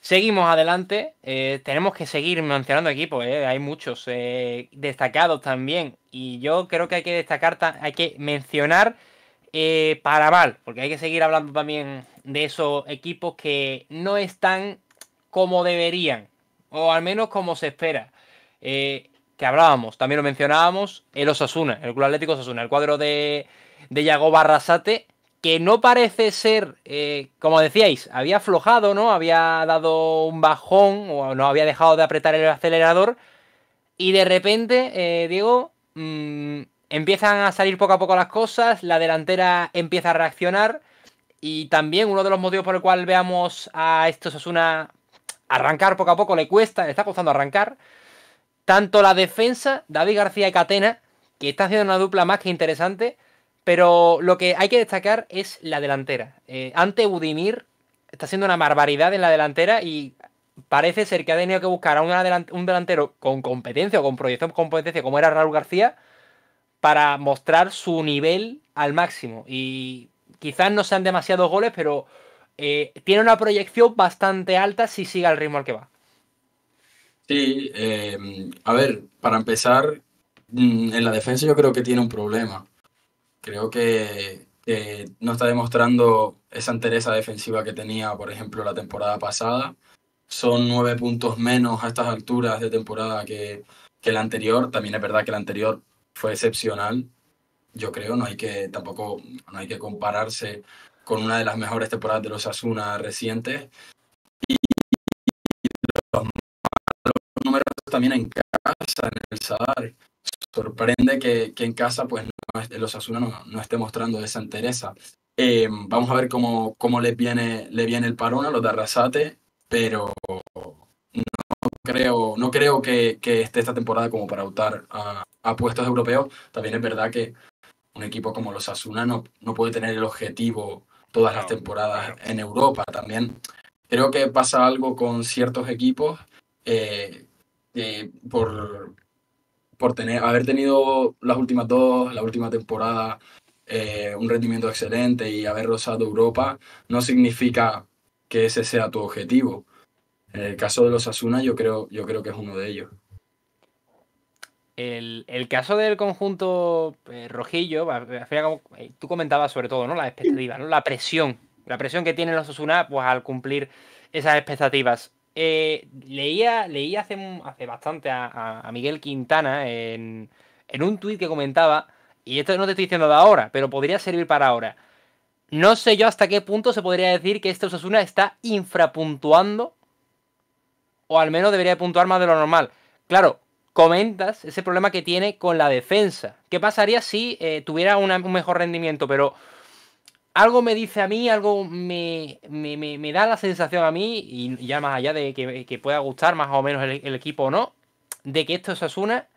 Seguimos adelante, eh, tenemos que seguir mencionando equipos, eh, hay muchos eh, destacados también y yo creo que hay que destacar, hay que mencionar para mal, porque hay que seguir hablando también de esos equipos que no están como deberían o al menos como se espera. Eh, hablábamos, también lo mencionábamos, el Osasuna, el Club Atlético Osasuna, el cuadro de, de Yagoba que no parece ser, eh, como decíais, había aflojado, ¿no? Había dado un bajón o no había dejado de apretar el acelerador y de repente, eh, Diego, mm, empiezan a salir poco a poco las cosas, la delantera empieza a reaccionar y también uno de los motivos por el cual veamos a estos Osasuna arrancar poco a poco le cuesta, le está costando arrancar. Tanto la defensa, David García y Catena, que está haciendo una dupla más que interesante, pero lo que hay que destacar es la delantera. Eh, ante Udimir está haciendo una barbaridad en la delantera y parece ser que ha tenido que buscar a un delantero con competencia o con proyección con competencia como era Raúl García para mostrar su nivel al máximo. Y quizás no sean demasiados goles, pero eh, tiene una proyección bastante alta si sigue al ritmo al que va. Sí, eh, a ver, para empezar, mm, en la defensa yo creo que tiene un problema. Creo que eh, no está demostrando esa entereza defensiva que tenía, por ejemplo, la temporada pasada. Son nueve puntos menos a estas alturas de temporada que, que la anterior. También es verdad que la anterior fue excepcional. Yo creo, no hay que tampoco no hay que compararse con una de las mejores temporadas de los Asuna recientes, también en casa, en el Sadar. Sorprende que, que en casa pues los Asuna no, no esté mostrando esa entereza. Eh, vamos a ver cómo, cómo le viene, le viene el parón a los de Arrasate, pero no creo, no creo que, que esté esta temporada como para optar a, puestos europeos. También es verdad que un equipo como los Asuna no, no puede tener el objetivo todas las temporadas en Europa también. Creo que pasa algo con ciertos equipos eh, eh, por, por tener, haber tenido las últimas dos, la última temporada, eh, un rendimiento excelente y haber rozado Europa, no significa que ese sea tu objetivo. el caso de los Asuna, yo creo, yo creo que es uno de ellos. El, caso del conjunto eh, rojillo, tú comentabas sobre todo, ¿no? la expectativa ¿no? La presión. La presión que tienen los Asuna pues, al cumplir esas expectativas. Eh, leía, hace, bastante a, Miguel Quintana en, un tuit que comentaba, y esto no te estoy diciendo de ahora, pero podría servir para ahora. No sé yo hasta qué punto se podría decir que este Osasuna está infrapuntuando, o al menos debería puntuar más de lo normal. Claro, comentas ese problema que tiene con la defensa. ¿Qué pasaría si eh, tuviera un mejor rendimiento? Pero algo me dice a mí, algo me, da la sensación a mí, y ya más allá de que, pueda gustar más o menos el, equipo o no, de que esto es Asuna,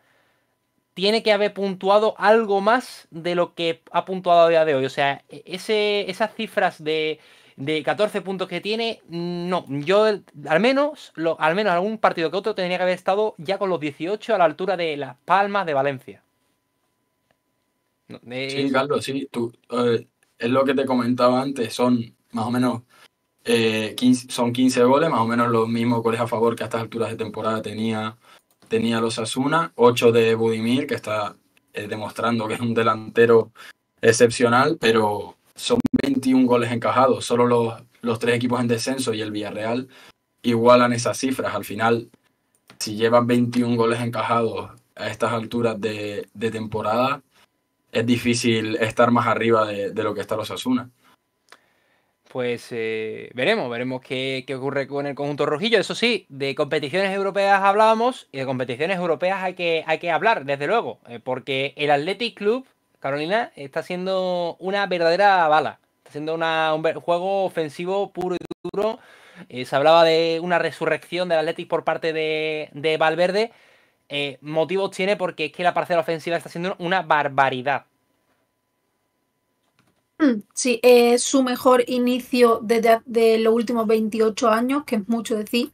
tiene que haber puntuado algo más de lo que ha puntuado a día de hoy. O sea, e-, ese, esas cifras de, 14 puntos que tiene, no. Yo, al menos, lo, al menos algún partido que otro, tendría que haber estado ya con los 18 a la altura de Las Palmas de Valencia. Sí, Carlos, sí, tú. Eh, es lo que te comentaba antes, son más o menos 15, eh, son goles, más o menos los mismos goles a favor que a estas alturas de temporada tenía, tenía los Asuna, 8 de Budimir, que está eh, demostrando que es un delantero excepcional, pero son 21 goles encajados, solo los, los tres equipos en descenso y el Villarreal igualan esas cifras. Al final, si llevan 21 goles encajados a estas alturas de, de temporada, es difícil estar más arriba de, lo que está los Asuna. Pues eh, veremos, veremos qué, ocurre con el conjunto rojillo. Eso sí, de competiciones europeas hablábamos y de competiciones europeas hay que, hay que hablar, desde luego, eh, porque el Athletic Club, Carolina, está siendo una verdadera bala, está siendo un, juego ofensivo puro y duro. Eh, se hablaba de una resurrección del Athletic por parte de, de Valverde eh, motivos tiene porque es que la parcela ofensiva está siendo una barbaridad. Mm, sí, es su mejor inicio desde los últimos 28 años, que es mucho decir.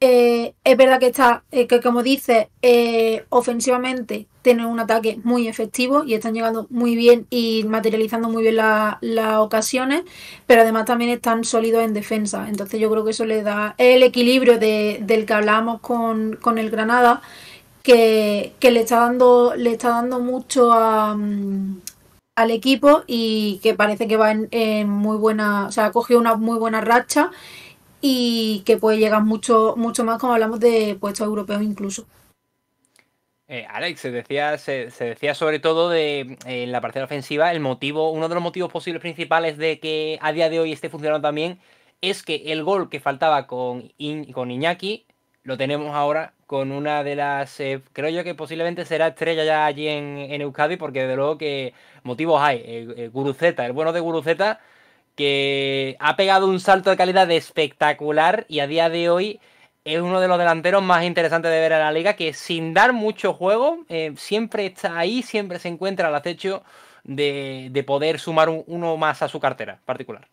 Eh, es verdad que está, eh, que como dice ofensivamente tienen un ataque muy efectivo y están llegando muy bien y materializando muy bien las ocasiones, pero además también están sólidos en defensa. Entonces yo creo que eso le da el equilibrio del que hablamos con, el Granada, que, le está dando, le está dando mucho al equipo y que parece que va en, muy buena, o sea, ha cogido una muy buena racha y que puede llegar mucho, mucho más como hablamos de puestos europeos incluso. Eh, Alex, se decía, se, decía sobre todo de en la partida ofensiva, el motivo, uno de los motivos posibles principales de que a día de hoy esté funcionando también es que el gol que faltaba con, con Iñaki lo tenemos ahora con una de las, eh, creo yo que posiblemente será estrella ya allí en, en Euskadi, porque de luego que motivos hay. Eh, Guruceta, el bueno de Guruzeta que ha pegado un salto de calidad espectacular y a día de hoy es uno de los delanteros más interesantes de ver en la liga, que sin dar mucho juego, eh, siempre está ahí, siempre se encuentra al acecho de, poder sumar uno más a su cartera particular.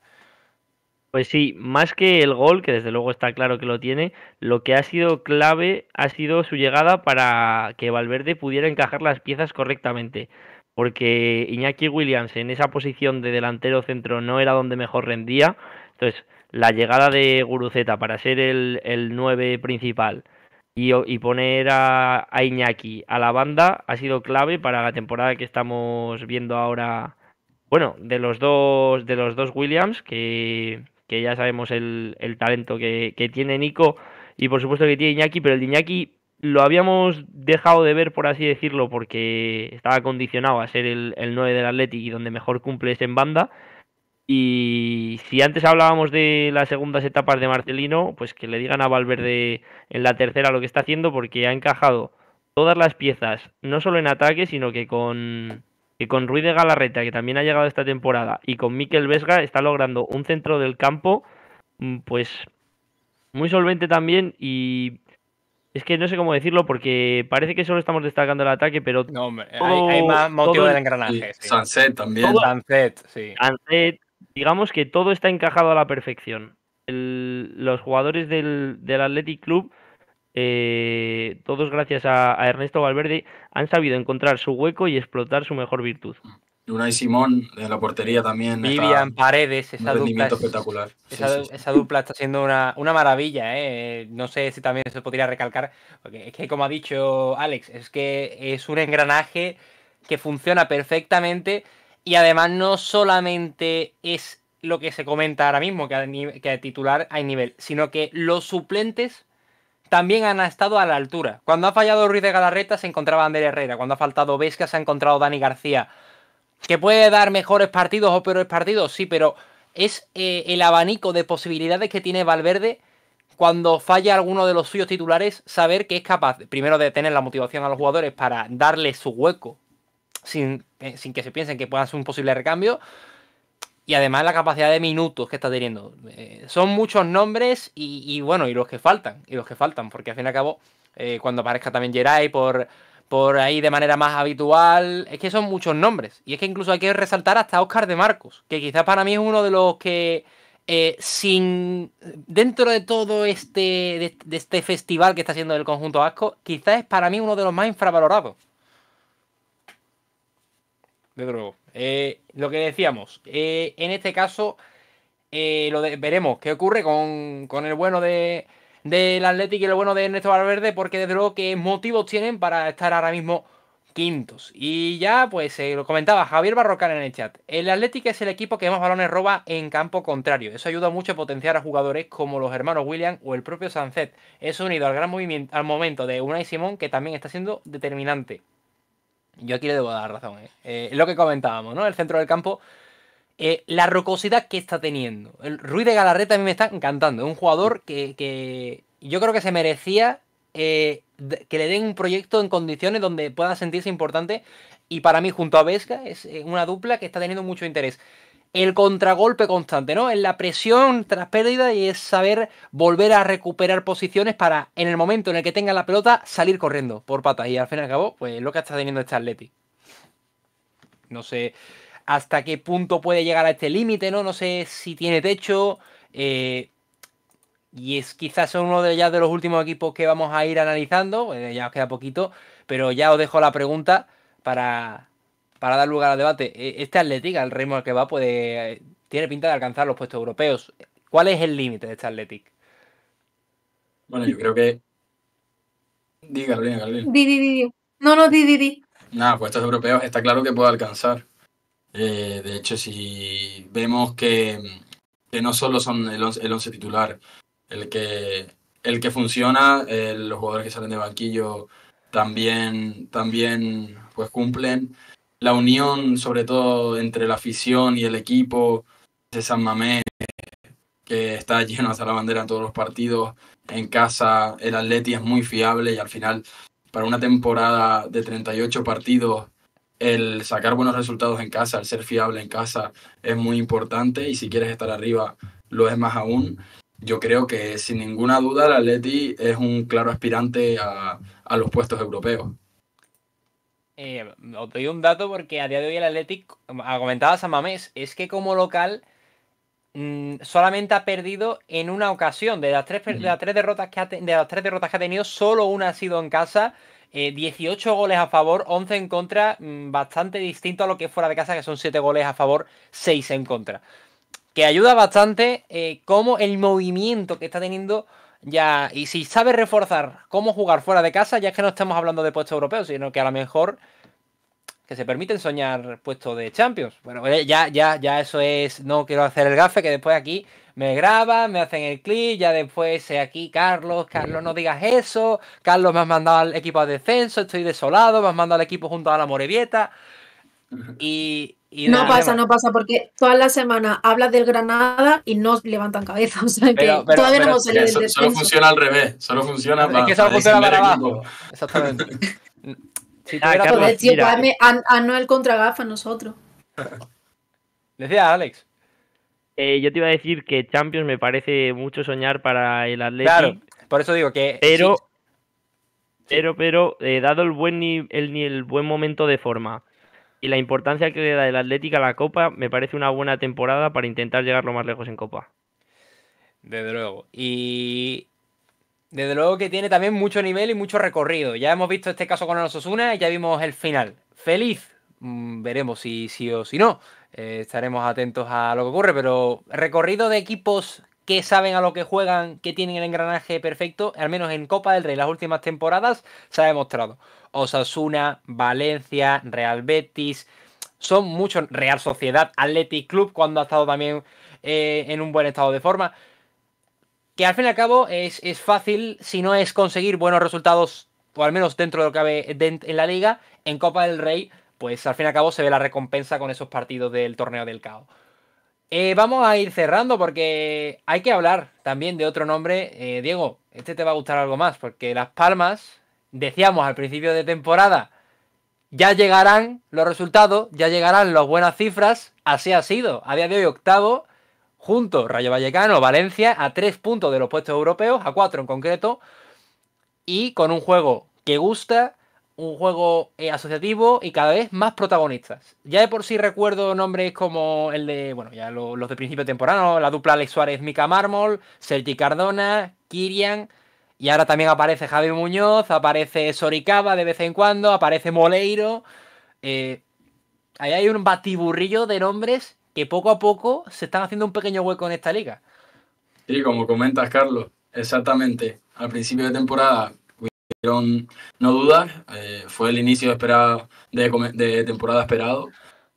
Pues sí, más que el gol, que desde luego está claro que lo tiene, lo que ha sido clave ha sido su llegada para que Valverde pudiera encajar las piezas correctamente. Porque Iñaki Williams en esa posición de delantero centro no era donde mejor rendía. Entonces, la llegada de Guruceta para ser el, 9 principal y, poner a, Iñaki a la banda ha sido clave para la temporada que estamos viendo ahora. Bueno, de los dos, de los dos Williams, que, ya sabemos el, talento que, tiene Nico y por supuesto que tiene Iñaki, pero el de Iñaki lo habíamos dejado de ver, por así decirlo, porque estaba condicionado a ser el, 9 del Athletic y donde mejor cumple es en banda y si antes hablábamos de las segundas etapas de Marcelino, pues que le digan a Valverde en la tercera lo que está haciendo, porque ha encajado todas las piezas, no solo en ataque, sino que con, que con Ruiz de Galarreta, que también ha llegado esta temporada, y con Miquel Vesga, está logrando un centro del campo, mm, pues muy solvente también. Y es que no sé cómo decirlo, porque parece que solo estamos destacando el ataque, pero. No, hombre, hay, más motivo del engranaje. también. Todo, sí digamos que todo está encajado a la perfección. los jugadores del, del Athletic Club, eh, todos gracias a, Ernesto Valverde, han sabido encontrar su hueco y explotar su mejor virtud. y Simón en la portería también. Vivian Paredes, esa dupla. espectacular. Esa, dupla está siendo una, maravilla. Eh. No sé si también se podría recalcar, porque es que, como ha dicho Alex, es que es un engranaje que funciona perfectamente y además no solamente es lo que se comenta ahora mismo, que, al titular hay nivel, sino que los suplentes también han estado a la altura. Cuando ha fallado Ruiz de Galarreta se encontraba Ander Herrera, cuando ha faltado Vesca se ha encontrado Dani García. ¿Que puede dar mejores partidos o peores partidos? Sí, pero es eh, el abanico de posibilidades que tiene Valverde cuando falla alguno de los suyos titulares, saber que es capaz, primero, de tener la motivación a los jugadores para darle su hueco sin, eh, sin que se piensen que pueda ser un posible recambio. Y además la capacidad de minutos que está teniendo. Eh, son muchos nombres y, bueno, y los que faltan, y los que faltan, porque al fin y al cabo, eh, cuando aparezca también Jerai por, por ahí de manera más habitual, es que son muchos nombres. Y es que incluso hay que resaltar hasta Oscar de Marcos, que quizás para mí es uno de los que sin dentro de todo este de, este festival que está haciendo el conjunto Asco quizás es para mí uno de los más infravalorados de eh, lo que decíamos, eh, en este caso, eh, lo veremos qué ocurre con, el bueno de, del Atlético y el bueno de Ernesto Valverde, porque desde luego qué motivos tienen para estar ahora mismo quintos. Y ya, pues lo comentaba Javier Barrocal en el chat. El Athletic es el equipo que más balones roba en campo contrario. Eso ayuda mucho a potenciar a jugadores como los hermanos William o el propio Sanzet Eso unido al gran movimiento, al momento de Unai Simón, que también está siendo determinante. Yo aquí le debo dar razón. ¿eh? ¿eh? lo que comentábamos, ¿no? El centro del campo. Eh, la rocosidad que está teniendo. El Ruiz de Galarreta a mí me está encantando. Es un jugador que, que yo creo que se merecía eh, que le den un proyecto en condiciones donde pueda sentirse importante. Y para mí, junto a Vesca, es una dupla que está teniendo mucho interés el contragolpe constante, ¿no? En la presión tras pérdida y es saber volver a recuperar posiciones para, en el momento en el que tenga la pelota, salir corriendo por patas. Y al fin y al cabo, pues lo que está teniendo este Atleti. No sé hasta qué punto puede llegar a este límite, ¿no? No sé si tiene techo. Eh, y es quizás uno de, de los últimos equipos que vamos a ir analizando. Pues, ya os queda poquito. Pero ya os dejo la pregunta para para dar lugar al debate. E, este Atlético, al ritmo al que va, puede, tiene pinta de alcanzar los puestos europeos. ¿Cuál es el límite de este Atletic? Bueno, yo creo que. Di, Carolina, Carolina. Di, di, di. No, no, di, di, di. Nada, puestos europeos está claro que puede alcanzar. Eh, de hecho, si vemos que, que no solo son el 11 el once titular, el que, el que funciona, eh, los jugadores que salen de banquillo también, también pues cumplen la unión, sobre todo entre la afición y el equipo, de San Mamés, que está lleno hasta la bandera en todos los partidos, en casa, el Atleti es muy fiable y al final, para una temporada de 38 partidos, el sacar buenos resultados en casa, el ser fiable en casa, es muy importante y si quieres estar arriba, lo es más aún. Yo creo que sin ninguna duda el Atleti es un claro aspirante a los puestos europeos. Eh, os doy un dato porque a día de hoy el Athletic, comentaba San Mamés, es que como local mm, solamente ha perdido en una ocasión. De las tres, las tres, derrotas, que ha, de las tres derrotas que ha tenido, solo una ha sido en casa. 18 eh, goles a favor, 11 en contra, mm, bastante distinto a lo que es fuera de casa, que son 7 goles a favor, 6 en contra. Que ayuda bastante eh, como el movimiento que está teniendo ya, y si sabes reforzar cómo jugar fuera de casa, ya es que no estamos hablando de puestos europeos, sino que a lo mejor que se permiten soñar puestos de Champions. Bueno, ya, ya, ya eso es, no quiero hacer el gafe, que después aquí me graban, me hacen el clip, ya después eh, aquí, Carlos, Carlos, no digas eso, Carlos me has mandado al equipo a descenso, estoy desolado, me has mandado al equipo junto a la Morevieta no pasa, no pasa, porque todas las semanas hablas del Granada y no levantan cabeza. O sea que todavía no hemos salido del descenso. Solo funciona al revés, solo funciona para. Es que solo para abajo. Exactamente. ah, Carlos, poder, a, a contra nosotros. Decía Alex. Eh, yo te iba a decir que Champions me parece mucho soñar para el Atlético. Claro, por eso digo que. Pero, pero, pero, eh, dado el buen, el buen momento de forma y la importancia que le da el Atlético a la Copa me parece una buena temporada para intentar llegar lo más lejos en Copa. Desde luego. Y desde luego que tiene también mucho nivel y mucho recorrido. Ya hemos visto este caso con Osasuna y ya vimos el final. Feliz. Mm, veremos si sí si o si no. Eh, estaremos atentos a lo que ocurre, pero recorrido de equipos que saben a lo que juegan, que tienen el engranaje perfecto, al menos en Copa del Rey las últimas temporadas se ha demostrado. Osasuna, Valencia, Real Betis, son muchos, Real Sociedad, Athletic Club cuando ha estado también eh, en un buen estado de forma. Que al fin y al cabo es, es fácil, si no es conseguir buenos resultados, o al menos dentro de lo que cabe en la liga, en Copa del Rey, pues al fin y al cabo se ve la recompensa con esos partidos del torneo del caos. Eh, vamos a ir cerrando porque hay que hablar también de otro nombre. Eh, Diego, este te va a gustar algo más porque Las Palmas, decíamos al principio de temporada, ya llegarán los resultados, ya llegarán las buenas cifras. Así ha sido. A día de hoy octavo, junto Rayo Vallecano, Valencia, a tres puntos de los puestos europeos, a cuatro en concreto, y con un juego que gusta, un juego eh, asociativo y cada vez más protagonistas. Ya de por sí recuerdo nombres como el de, bueno, ya los de principio de temporada, la dupla Alex Suárez, Mica Mármol, Sergi Cardona, Kirian, y ahora también aparece Javi Muñoz, aparece Soricaba de vez en cuando, aparece Moleiro. Eh, ahí hay un batiburrillo de nombres que poco a poco se están haciendo un pequeño hueco en esta liga. Sí, como comentas, Carlos, exactamente. Al principio de temporada no dudas, eh, fue el inicio de, temporada esperado.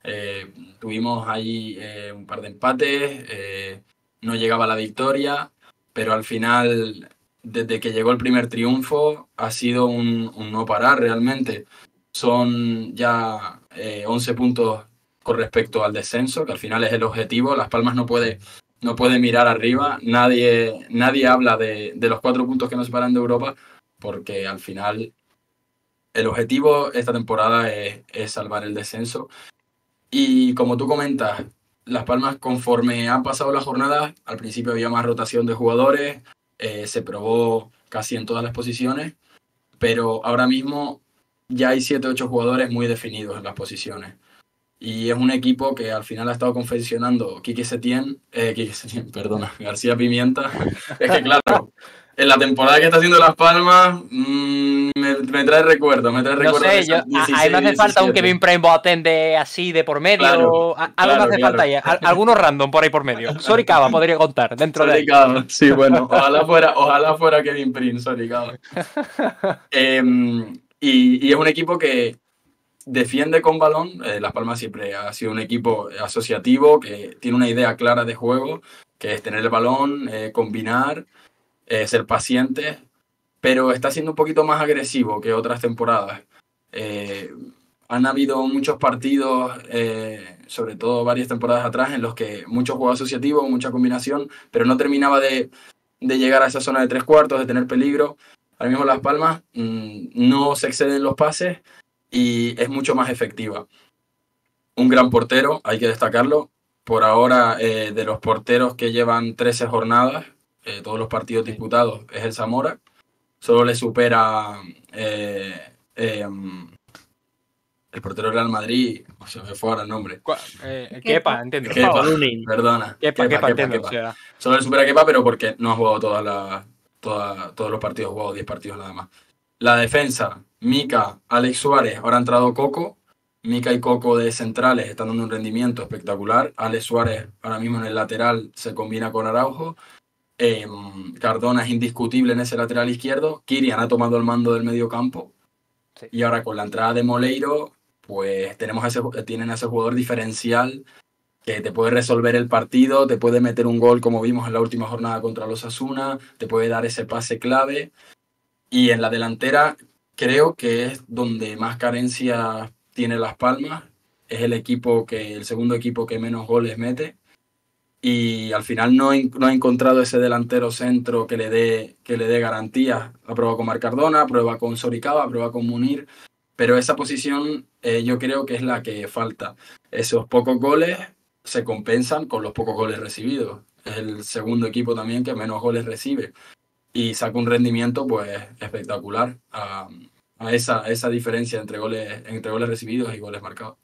Eh, tuvimos ahí eh, un par de empates, no llegaba la victoria, pero al final, desde que llegó el primer triunfo, ha sido un, no parar realmente. Son ya 11 puntos con respecto al descenso, que al final es el objetivo. Las Palmas no puede no puede mirar arriba, nadie, nadie habla de, de los cuatro puntos que nos separan de Europa, porque al final el objetivo esta temporada es, salvar el descenso. Y como tú comentas, Las Palmas conforme han pasado las jornadas, al principio había más rotación de jugadores, eh, se probó casi en todas las posiciones, pero ahora mismo ya hay 7 8 jugadores muy definidos en las posiciones. Y es un equipo que al final ha estado confeccionando Quique Setién, eh, Quique Setién, perdona, García Pimienta. es que claro, en la temporada que está haciendo Las Palmas mm, me, trae recuerdo, me trae no Sé, yo, a, hace falta un Kevin Prime Boateng de así de por medio. algo hace falta ya. Algunos random por ahí por medio. Soricaba podría contar dentro de ahí. sí, bueno. Ojalá fuera, ojalá fuera Kevin Prime, Soricaba. eh, em, y, es un equipo que defiende con balón. Eh, Las Palmas siempre ha sido un equipo asociativo que tiene una idea clara de juego, que es tener el balón, eh, combinar eh, ser paciente, pero está siendo un poquito más agresivo que otras temporadas. Eh, han habido muchos partidos, eh, sobre todo varias temporadas atrás, en los que mucho juego asociativo, mucha combinación, pero no terminaba de, llegar a esa zona de tres cuartos, de tener peligro. Ahora mismo Las Palmas mm, no se exceden los pases y es mucho más efectiva. Un gran portero, hay que destacarlo. Por ahora, de los porteros que llevan 13 jornadas, eh, todos los partidos disputados es el Zamora. Solo le supera eh, eh, mm, el portero Real Madrid, o sea, me fue ahora el nombre. Kepa, entiendo. perdona. Kepa, Kepa, Solo le supera a Kepa, pero porque no ha jugado las, todos los partidos, ha jugado 10 partidos nada más. La defensa, Mica, Alex Suárez, ahora ha entrado Coco. Mica y Coco de centrales están dando un rendimiento espectacular. Alex Suárez ahora mismo en el lateral se combina con Araujo. Em, Cardona es indiscutible en ese lateral izquierdo. Kirian ha tomado el mando del medio campo. Y ahora con la entrada de Moleiro, pues tenemos ese, tienen ese jugador diferencial que te puede resolver el partido, te puede meter un gol como vimos en la última jornada contra los Asuna, te puede dar ese pase clave. Y en la delantera creo que es donde más carencia tiene Las Palmas. Es el equipo que, el segundo equipo que menos goles mete y al final no, no ha encontrado ese delantero centro que le dé, que le dé garantías. Ha probado con Marcardona, prueba con Soricaba, prueba con Munir, pero esa posición eh, yo creo que es la que falta. Esos pocos goles se compensan con los pocos goles recibidos. Es el segundo equipo también que menos goles recibe y saca un rendimiento pues espectacular a, esa, esa diferencia entre goles, entre goles recibidos y goles marcados.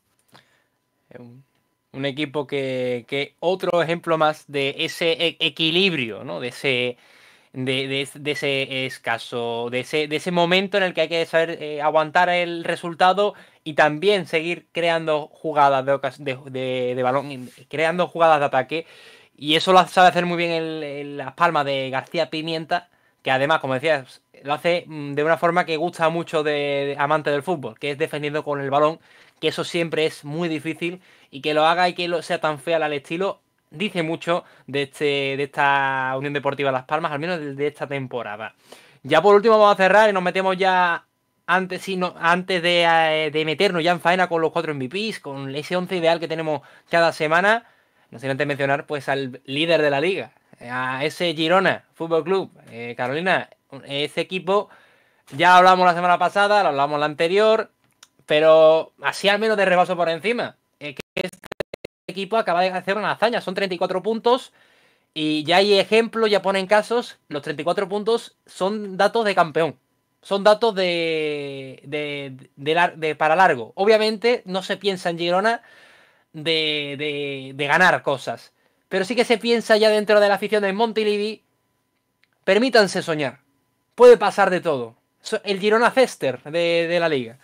Un equipo que, otro ejemplo más de ese e, equilibrio, ¿no? De ese, de, ese escaso, de ese, de ese momento en el que hay que saber eh, aguantar el resultado y también seguir creando jugadas de, de, de, balón, creando jugadas de ataque. Y eso lo sabe hacer muy bien el, el, las palmas de García Pimienta, que además, como decías, lo hace mm, de una forma que gusta mucho de, amante del fútbol, que es defendiendo con el balón, que eso siempre es muy difícil y que lo haga y que lo sea tan fea al estilo, dice mucho de, este, de esta Unión Deportiva Las Palmas, al menos de, esta temporada. Ya por último vamos a cerrar y nos metemos ya antes, antes eh, de, meternos ya en faena con los cuatro MVPs, con ese 11 ideal que tenemos cada semana, no sin antes mencionar pues al líder de la liga, eh, a ese Girona Fútbol Club. Eh, Carolina, ese equipo ya hablamos la semana pasada, lo hablamos la anterior, pero así al menos de rebaso por encima. Eh, que este equipo acaba de hacer una hazaña. Son 34 puntos y ya hay ejemplo ya ponen casos. Los 34 puntos son datos de campeón. Son datos de, de, para largo. Obviamente no se piensa en Girona de, ganar cosas. Pero sí que se piensa ya dentro de la afición de Montilivi. Permítanse soñar. Puede pasar de todo. El Girona Fester de la liga.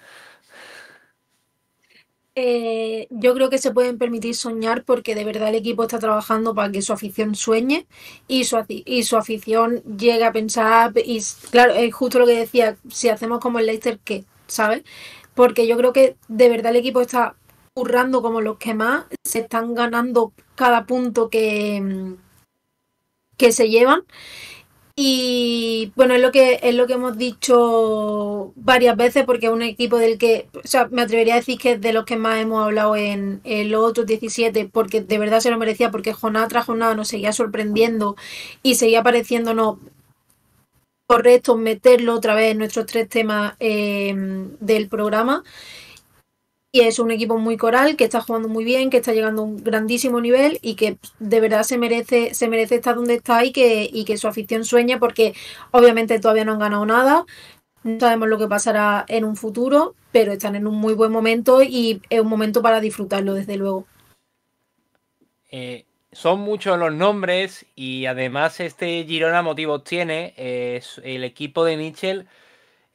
Eh, yo creo que se pueden permitir soñar porque de verdad el equipo está trabajando para que su afición sueñe y su, y su afición llegue a pensar. Y claro, es justo lo que decía, si hacemos como el Leicester, ¿qué? ¿Sabes? Porque yo creo que de verdad el equipo está currando como los que más, se están ganando cada punto que, mm, que se llevan. Y bueno, es lo que es lo que hemos dicho varias veces, porque es un equipo del que, o sea, me atrevería a decir que es de los que más hemos hablado en, los otros 17, porque de verdad se lo merecía, porque jornada tras jornada nos seguía sorprendiendo y seguía pareciéndonos correcto meterlo otra vez en nuestros tres temas eh, del programa. Y es un equipo muy coral, que está jugando muy bien, que está llegando a un grandísimo nivel y que pues, de verdad se merece, se merece estar donde está y que, y que su afición sueña, porque obviamente todavía no han ganado nada, no sabemos lo que pasará en un futuro, pero están en un muy buen momento y es un momento para disfrutarlo, desde luego. Eh, son muchos los nombres y además este Girona motivos tiene. Eh, el equipo de Mitchell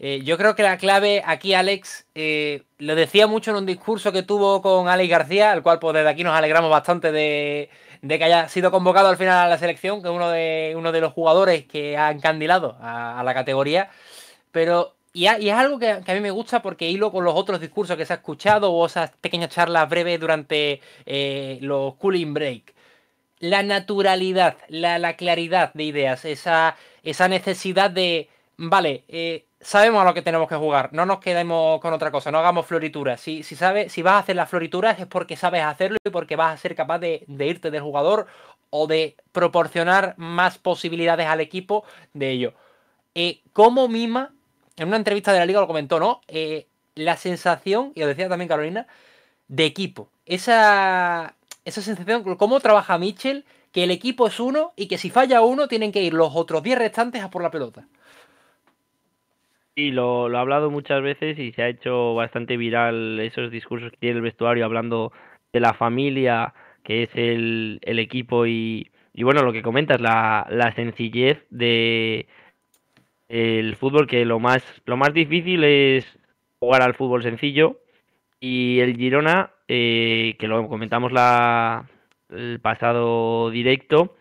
eh, yo creo que la clave aquí, Alex, eh, lo decía mucho en un discurso que tuvo con Alex García, al cual pues desde aquí nos alegramos bastante de, que haya sido convocado al final a la selección, que es uno de, uno de los jugadores que ha encandilado a, la categoría. Pero, y, es algo que, a mí me gusta porque hilo con los otros discursos que se ha escuchado o esas pequeñas charlas breves durante eh, los cooling break. La naturalidad, la, claridad de ideas, esa, esa necesidad de, vale, eh, sabemos a lo que tenemos que jugar, no nos quedemos con otra cosa, no hagamos florituras. Si, si, si vas a hacer las florituras es porque sabes hacerlo y porque vas a ser capaz de, irte del jugador o de proporcionar más posibilidades al equipo de ello. Eh, como Mima, en una entrevista de la liga lo comentó, ¿no? Eh, la sensación, y lo decía también Carolina, de equipo. Esa, esa sensación, cómo trabaja Mitchell, que el equipo es uno y que si falla uno tienen que ir los otros 10 restantes a por la pelota. Sí, lo, lo ha hablado muchas veces y se ha hecho bastante viral esos discursos que tiene el vestuario hablando de la familia, que es el, equipo y, bueno, lo que comentas, la, la sencillez de el fútbol, que lo más, lo más difícil es jugar al fútbol sencillo. Y el Girona, eh, que lo comentamos la, el pasado directo,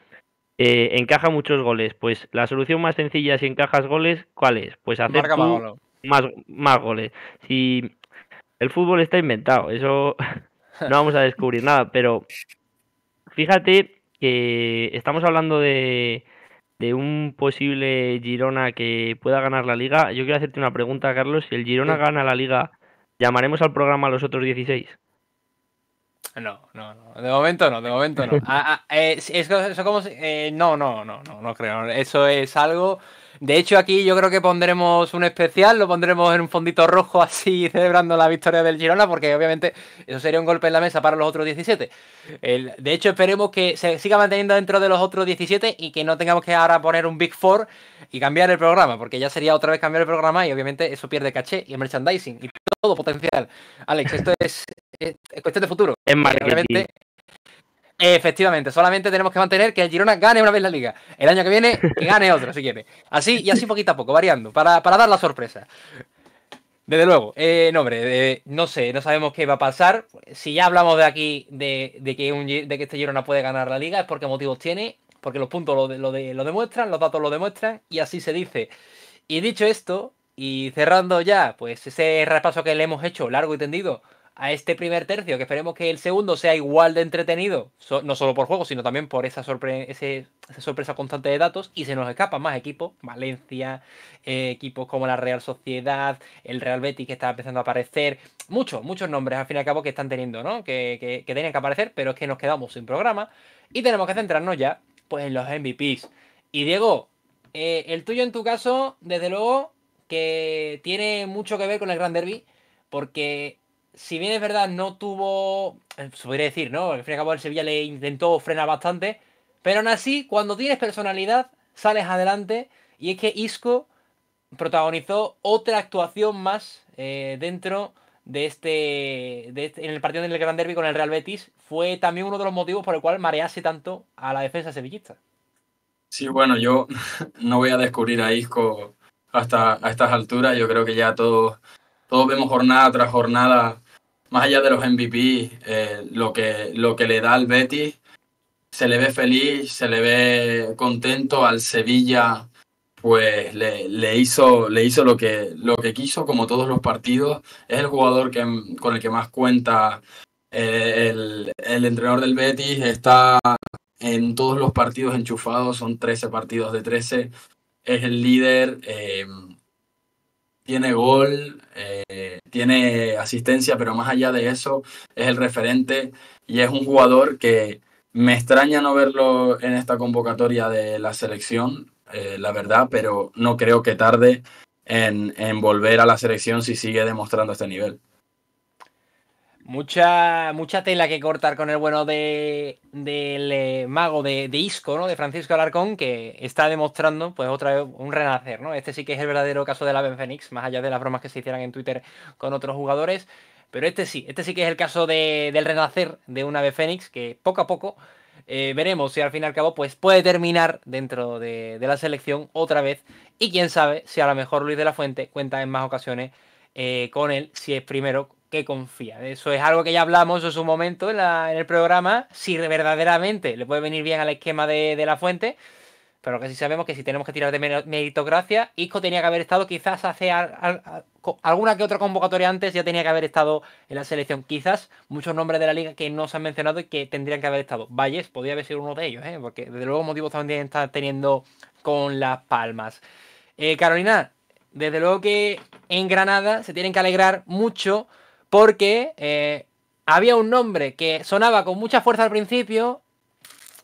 eh, encaja muchos goles. Pues la solución más sencilla si encajas goles, ¿cuál es? Pues hacer más, más, goles. Si el fútbol está inventado, eso no vamos a descubrir nada, pero fíjate que estamos hablando de, un posible Girona que pueda ganar la liga. Yo quiero hacerte una pregunta, Carlos. Si el Girona gana la liga, ¿llamaremos al programa a los otros 16? No, no, no. De momento no, de momento no. es, eso como no, no, no, no, no creo. Eso es algo. De hecho, aquí yo creo que pondremos un especial, lo pondremos en un fondito rojo así, celebrando la victoria del Girona, porque obviamente eso sería un golpe en la mesa para los otros 17. de hecho, esperemos que se siga manteniendo dentro de los otros 17 y que no tengamos que ahora poner un Big Four y cambiar el programa, porque ya sería otra vez cambiar el programa y obviamente eso pierde caché y merchandising y todo potencial. Alex, esto es es, eh, cuestión de futuro. Es Efectivamente, solamente tenemos que mantener que el Girona gane una vez la liga. El año que viene, que gane otro, si quiere. Así y así poquito a poco, variando, para, dar la sorpresa. Desde luego, eh, no, hombre, no sé, no sabemos qué va a pasar. Si ya hablamos de aquí, de, que, que este Girona puede ganar la liga, es porque motivos tiene, porque los puntos lo demuestran, los datos lo demuestran, y así se dice. Y dicho esto, y cerrando ya, pues ese repaso que le hemos hecho largo y tendido a este primer tercio, que esperemos que el segundo sea igual de entretenido, no solo por juego, sino también por esa, sorpresa constante de datos, y se nos escapan más equipos, Valencia, eh, equipos como la Real Sociedad, el Real Betis que está empezando a aparecer, muchos, muchos nombres al fin y al cabo que están teniendo, ¿no? Que, que, que tenían que aparecer, pero es que nos quedamos sin programa, y tenemos que centrarnos ya, pues, en los MVPs. Y Diego, eh, el tuyo en tu caso, desde luego, que tiene mucho que ver con el Gran Derby, porque si bien es verdad, no tuvo. Eh, se podría decir, ¿no? Al fin y al cabo, el Sevilla le intentó frenar bastante. Pero aún así, cuando tienes personalidad, sales adelante. Y es que Isco protagonizó otra actuación más eh, dentro este, de este, En el partido del Gran Derby con el Real Betis. Fue también uno de los motivos por el cual marease tanto a la defensa sevillista. Sí, bueno, yo no voy a descubrir a Isco hasta a estas alturas. Yo creo que ya todos, todos vemos jornada tras jornada más allá de los MVP, eh, lo, que, lo que le da al Betis, se le ve feliz, se le ve contento al Sevilla, pues le, hizo, le hizo lo, que, lo que quiso, como todos los partidos. Es el jugador que, con el que más cuenta eh, el, el entrenador del Betis, está en todos los partidos enchufados, son 13 partidos de 13, es el líder, eh, tiene gol, eh, tiene asistencia, pero más allá de eso es el referente y es un jugador que me extraña no verlo en esta convocatoria de la selección, eh, la verdad, pero no creo que tarde en volver a la selección si sigue demostrando este nivel. Mucha, mucha tela que cortar con el bueno de, del eh, mago de, de, Isco, ¿no? De Francisco Alarcón, que está demostrando, pues, otra vez un renacer, ¿no? Este sí que es el verdadero caso del Aven Fénix, más allá de las bromas que se hicieran en Twitter con otros jugadores. Pero este sí, este sí que es el caso del renacer de un ave Fénix, que poco a poco eh, veremos si al fin y al cabo pues, puede terminar dentro de, la selección otra vez. Y quién sabe si a lo mejor Luis de la Fuente cuenta en más ocasiones eh, con él, si es primero que confía. Eso es algo que ya hablamos en su momento en, el programa, si verdaderamente le puede venir bien al esquema de, la fuente, pero que sí sabemos que si tenemos que tirar de meritocracia, Isco tenía que haber estado quizás hace alguna que otra convocatoria antes, ya tenía que haber estado en la selección. Quizás muchos nombres de la liga que no se han mencionado y que tendrían que haber estado. Valles podría haber sido uno de ellos, ¿eh? porque desde luego motivos también está teniendo con las palmas. Eh, Carolina, desde luego que en Granada se tienen que alegrar mucho porque eh, había un nombre que sonaba con mucha fuerza al principio,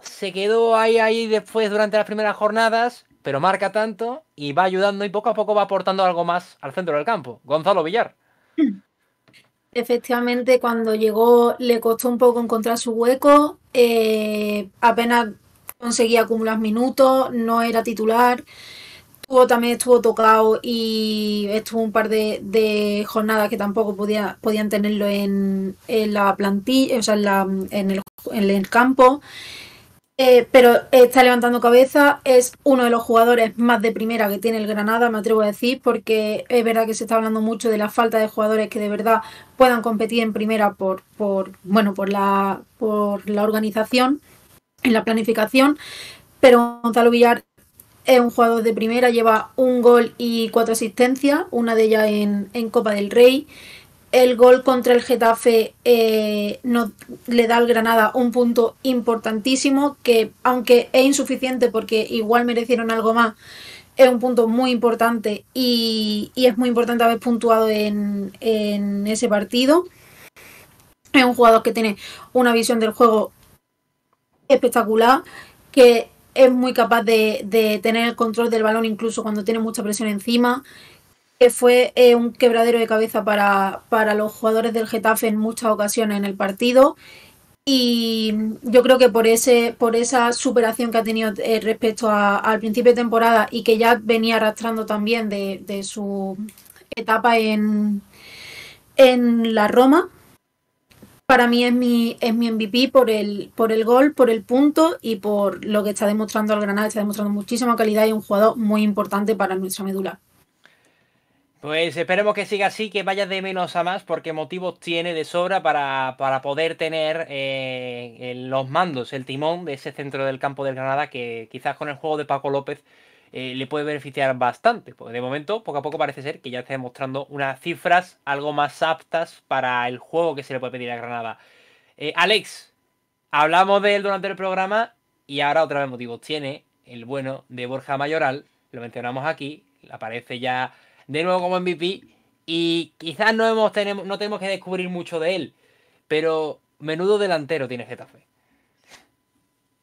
se quedó ahí, ahí después durante las primeras jornadas, pero marca tanto y va ayudando y poco a poco va aportando algo más al centro del campo. Gonzalo Villar. Efectivamente, cuando llegó le costó un poco encontrar su hueco, eh, apenas conseguía acumular minutos, no era titular también estuvo tocado y estuvo un par de, jornadas que tampoco podían tenerlo en, la plantilla, o sea, en, el, campo. Eh, pero está levantando cabeza, es uno de los jugadores más de primera que tiene el Granada, me atrevo a decir, porque es verdad que se está hablando mucho de la falta de jugadores que de verdad puedan competir en primera por, bueno, por la, por la organización, en la planificación, pero Gonzalo Villar es un jugador de primera, lleva un gol y cuatro asistencias, una de ellas en, Copa del Rey. El gol contra el Getafe eh, no, le da al Granada un punto importantísimo, que aunque es insuficiente porque igual merecieron algo más, es un punto muy importante y, es muy importante haber puntuado en, en, ese partido. Es un jugador que tiene una visión del juego espectacular, que es muy capaz de, tener el control del balón incluso cuando tiene mucha presión encima, que fue eh, un quebradero de cabeza para, para, los jugadores del Getafe en muchas ocasiones en el partido. Y yo creo que por, ese, por esa superación que ha tenido eh, respecto al principio de temporada y que ya venía arrastrando también de, de su etapa en, en la Roma, para mí es mi, es mi MVP por el, por el gol, por el punto y por lo que está demostrando el Granada. Está demostrando muchísima calidad y un jugador muy importante para nuestra médula. Pues esperemos que siga así, que vaya de menos a más, porque motivos tiene de sobra para, poder tener eh, los mandos, el timón de ese centro del campo del Granada, que quizás con el juego de Paco López eh, le puede beneficiar bastante. Porque de momento, poco a poco parece ser que ya está demostrando unas cifras algo más aptas para el juego que se le puede pedir a Granada. Eh, Alex, hablamos de él durante el programa y ahora otra vez motivos tiene el bueno de Borja Mayoral, lo mencionamos aquí, aparece ya de nuevo como MVP y quizás no, hemos, tenemos, no tenemos que descubrir mucho de él, pero menudo delantero tiene Getafe.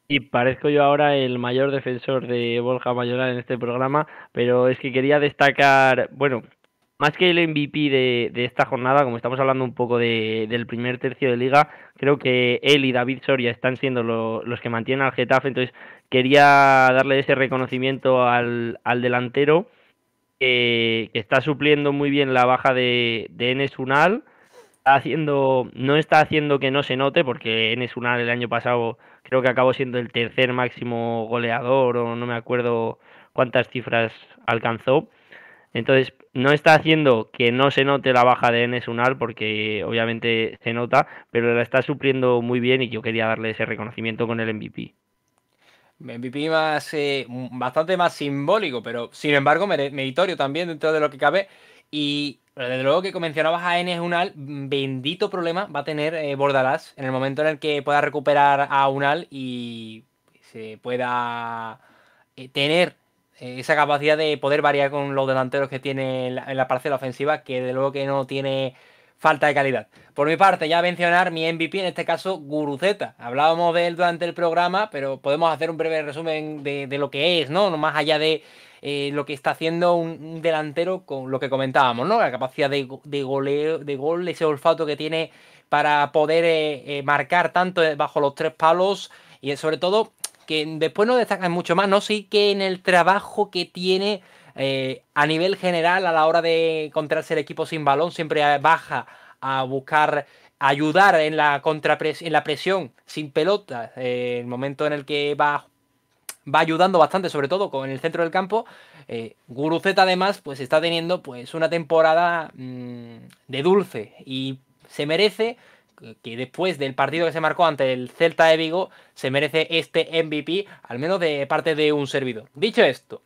Y parezco yo ahora el mayor defensor de Borja Mayoral en este programa, pero es que quería destacar, bueno, más que el MVP de, esta jornada, como estamos hablando un poco de, del primer tercio de liga, creo que él y David Soria están siendo los que mantienen al Getafe, entonces quería darle ese reconocimiento al, delantero que, está supliendo muy bien la baja de, de Enes Unal, haciendo, no está haciendo que no se note, porque Enes Unal el año pasado creo que acabó siendo el tercer máximo goleador o no me acuerdo cuántas cifras alcanzó. Entonces, no está haciendo que no se note la baja de Enes Unal, porque obviamente se nota, pero la está supliendo muy bien y yo quería darle ese reconocimiento con el MVP. MVP más, eh, bastante más simbólico, pero sin embargo meritorio también dentro de lo que cabe. Y pero desde luego que mencionabas a Enes Unal, bendito problema va a tener eh, Bordalas en el momento en el que pueda recuperar a Unal y se pueda eh, tener eh, esa capacidad de poder variar con los delanteros que tiene en la, parcela ofensiva, que desde luego que no tiene falta de calidad. Por mi parte, ya mencionar mi MVP, en este caso Guruceta. Hablábamos de él durante el programa, pero podemos hacer un breve resumen de, de lo que es, ¿no? No más allá de eh, lo que está haciendo un, delantero con lo que comentábamos, ¿no? La capacidad de, de, goleo, de gol, ese olfato que tiene para poder eh, eh, marcar tanto bajo los tres palos y sobre todo que después no destacan mucho más, ¿no? Sí que en el trabajo que tiene a nivel general a la hora de encontrarse el equipo sin balón, siempre baja a buscar ayudar en la, contrapresión, en la presión sin pelota, el momento en el que va va ayudando bastante, sobre todo con el centro del campo. Eh, además pues está teniendo pues una temporada mm, de dulce y se merece que después del partido que se marcó ante el Celta de Vigo se merece este MVP, al menos de parte de un servidor. Dicho esto,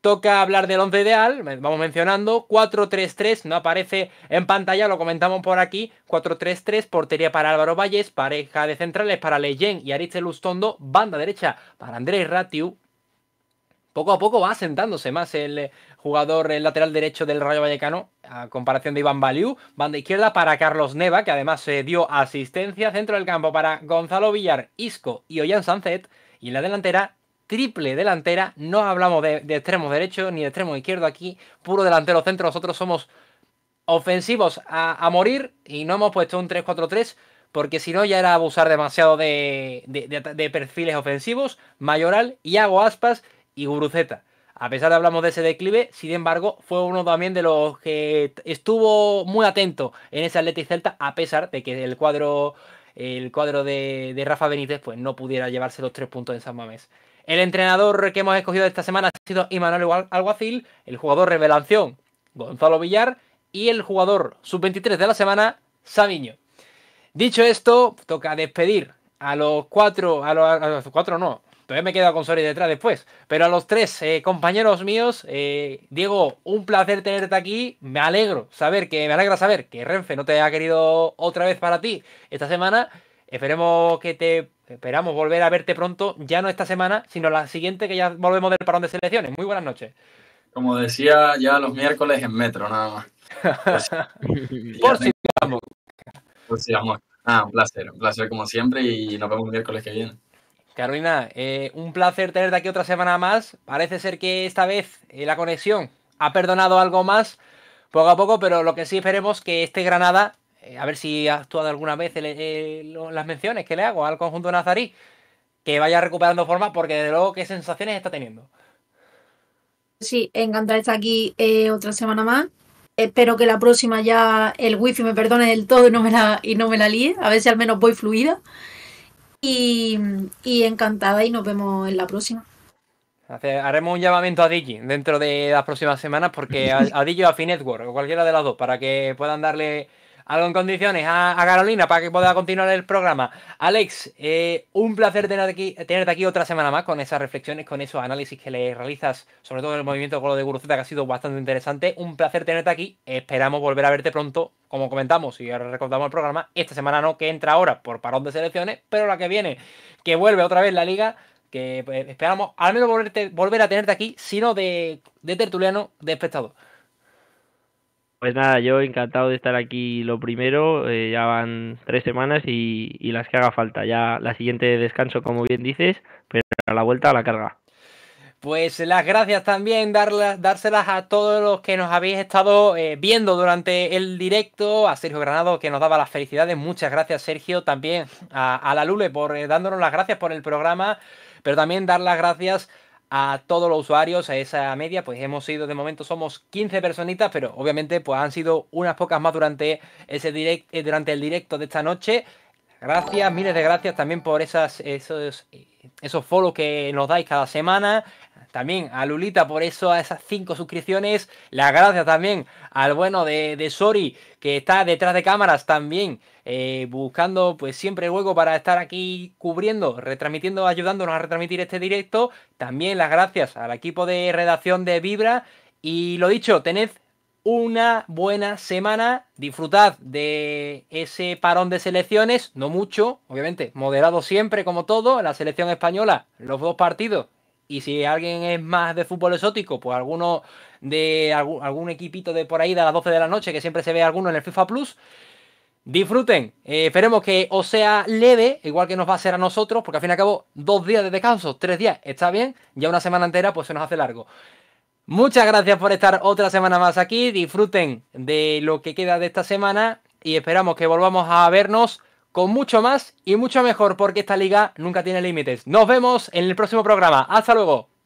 Toca hablar del 11 ideal, vamos mencionando. 4-3-3, no aparece en pantalla, lo comentamos por aquí. 4-3-3, portería para Álvaro Valles, pareja de centrales para Leyen y Aritzel Lustondo, banda derecha para Andrés Ratiu. Poco a poco va sentándose más el eh, jugador lateral derecho del Rayo Vallecano, a comparación de Iván Baliu, Banda izquierda para Carlos Neva, que además se dio asistencia. Centro del campo para Gonzalo Villar, Isco y Ollán sanzet Y en la delantera, triple delantera. No hablamos de, extremo derecho ni de extremo izquierdo aquí, puro delantero centro. Nosotros somos ofensivos a, morir y no hemos puesto un 3-4-3 porque si no ya era abusar demasiado de, perfiles ofensivos, Mayoral, Iago Aspas y Guruceta. A pesar de hablamos de ese declive, sin embargo, fue uno también de los que estuvo muy atento en ese Athletic Celta, a pesar de que el cuadro, el cuadro de, Rafa Benítez pues, no pudiera llevarse los tres puntos en San Mamés. El entrenador que hemos escogido esta semana ha sido Imanuel Alguacil, el jugador revelación Gonzalo Villar y el jugador sub-23 de la semana Sabiño. Dicho esto, toca despedir a los cuatro, a los, cuatro no, todavía me quedo con Sori detrás después, pero a los tres eh, compañeros míos, eh, Diego, un placer tenerte aquí, me alegro saber que, me alegra saber que Renfe no te ha querido otra vez para ti esta semana, Esperemos que te esperamos volver a verte pronto, ya no esta semana, sino la siguiente que ya volvemos del parón de selecciones. Muy buenas noches. Como decía, ya los miércoles en metro, nada más. Por si vamos. Por si vamos. Ah, un placer, un placer como siempre y nos vemos miércoles que viene. Carolina, eh, un placer tenerte aquí otra semana más. Parece ser que esta vez eh, la conexión ha perdonado algo más poco a poco, pero lo que sí esperemos que este Granada eh, a ver si ha actuado alguna vez las menciones que le hago al conjunto nazarí, que vaya recuperando forma, porque desde luego qué sensaciones está teniendo. Sí, encantada de estar aquí eh, otra semana más. Espero que la próxima ya el wifi me perdone del todo y no me la, y no me la líe. A ver si al menos voy fluida. Y, encantada y nos vemos en la próxima. Haremos un llamamiento a Digi dentro de las próximas semanas porque a, a Digi o a Finetwork o cualquiera de las dos para que puedan darle algo en condiciones ah, a, Carolina para que pueda continuar el programa. Alex, eh, un placer tenerte aquí, tenerte aquí otra semana más con esas reflexiones, con esos análisis que le realizas, sobre todo en el movimiento con lo de Guruceta, que ha sido bastante interesante. Un placer tenerte aquí. Esperamos volver a verte pronto, como comentamos y ahora recordamos el programa. Esta semana no, que entra ahora por parón de selecciones, pero la que viene, que vuelve otra vez la liga que pues, esperamos al menos volverte, volver a tenerte aquí, sino de, de tertuliano, de pues nada, yo encantado de estar aquí lo primero, eh, ya van tres semanas y, las que haga falta. Ya la siguiente descanso, como bien dices, pero a la vuelta a la carga. Pues las gracias también, darla dárselas a todos los que nos habéis estado eh, viendo durante el directo, a Sergio Granado que nos daba las felicidades, muchas gracias Sergio, también a, la Lule por eh, dándonos las gracias por el programa, pero también dar las gracias a todos los usuarios, a esa media, pues hemos sido, de momento somos 15 personitas, pero obviamente pues han sido unas pocas más durante, ese direct, eh, durante el directo de esta noche. Gracias, miles de gracias también por esas, esos, eh, esos follows que nos dais cada semana. También a Lulita por eso, a esas cinco suscripciones. Las gracias también al bueno de, Sori, que está detrás de cámaras también, eh, buscando pues siempre hueco para estar aquí cubriendo, retransmitiendo, ayudándonos a retransmitir este directo. También las gracias al equipo de redacción de Vibra. Y lo dicho, tened una buena semana. Disfrutad de ese parón de selecciones, no mucho, obviamente, moderado siempre como todo. La selección española, los dos partidos y si alguien es más de fútbol exótico, pues alguno de algún, equipito de por ahí de las 12 de la noche, que siempre se ve alguno en el FIFA Plus, disfruten. Eh, esperemos que os sea leve, igual que nos va a ser a nosotros, porque al fin y al cabo, dos días de descanso, tres días, está bien. Ya una semana entera, pues se nos hace largo. Muchas gracias por estar otra semana más aquí. Disfruten de lo que queda de esta semana y esperamos que volvamos a vernos con mucho más y mucho mejor, porque esta liga nunca tiene límites. Nos vemos en el próximo programa. Hasta luego.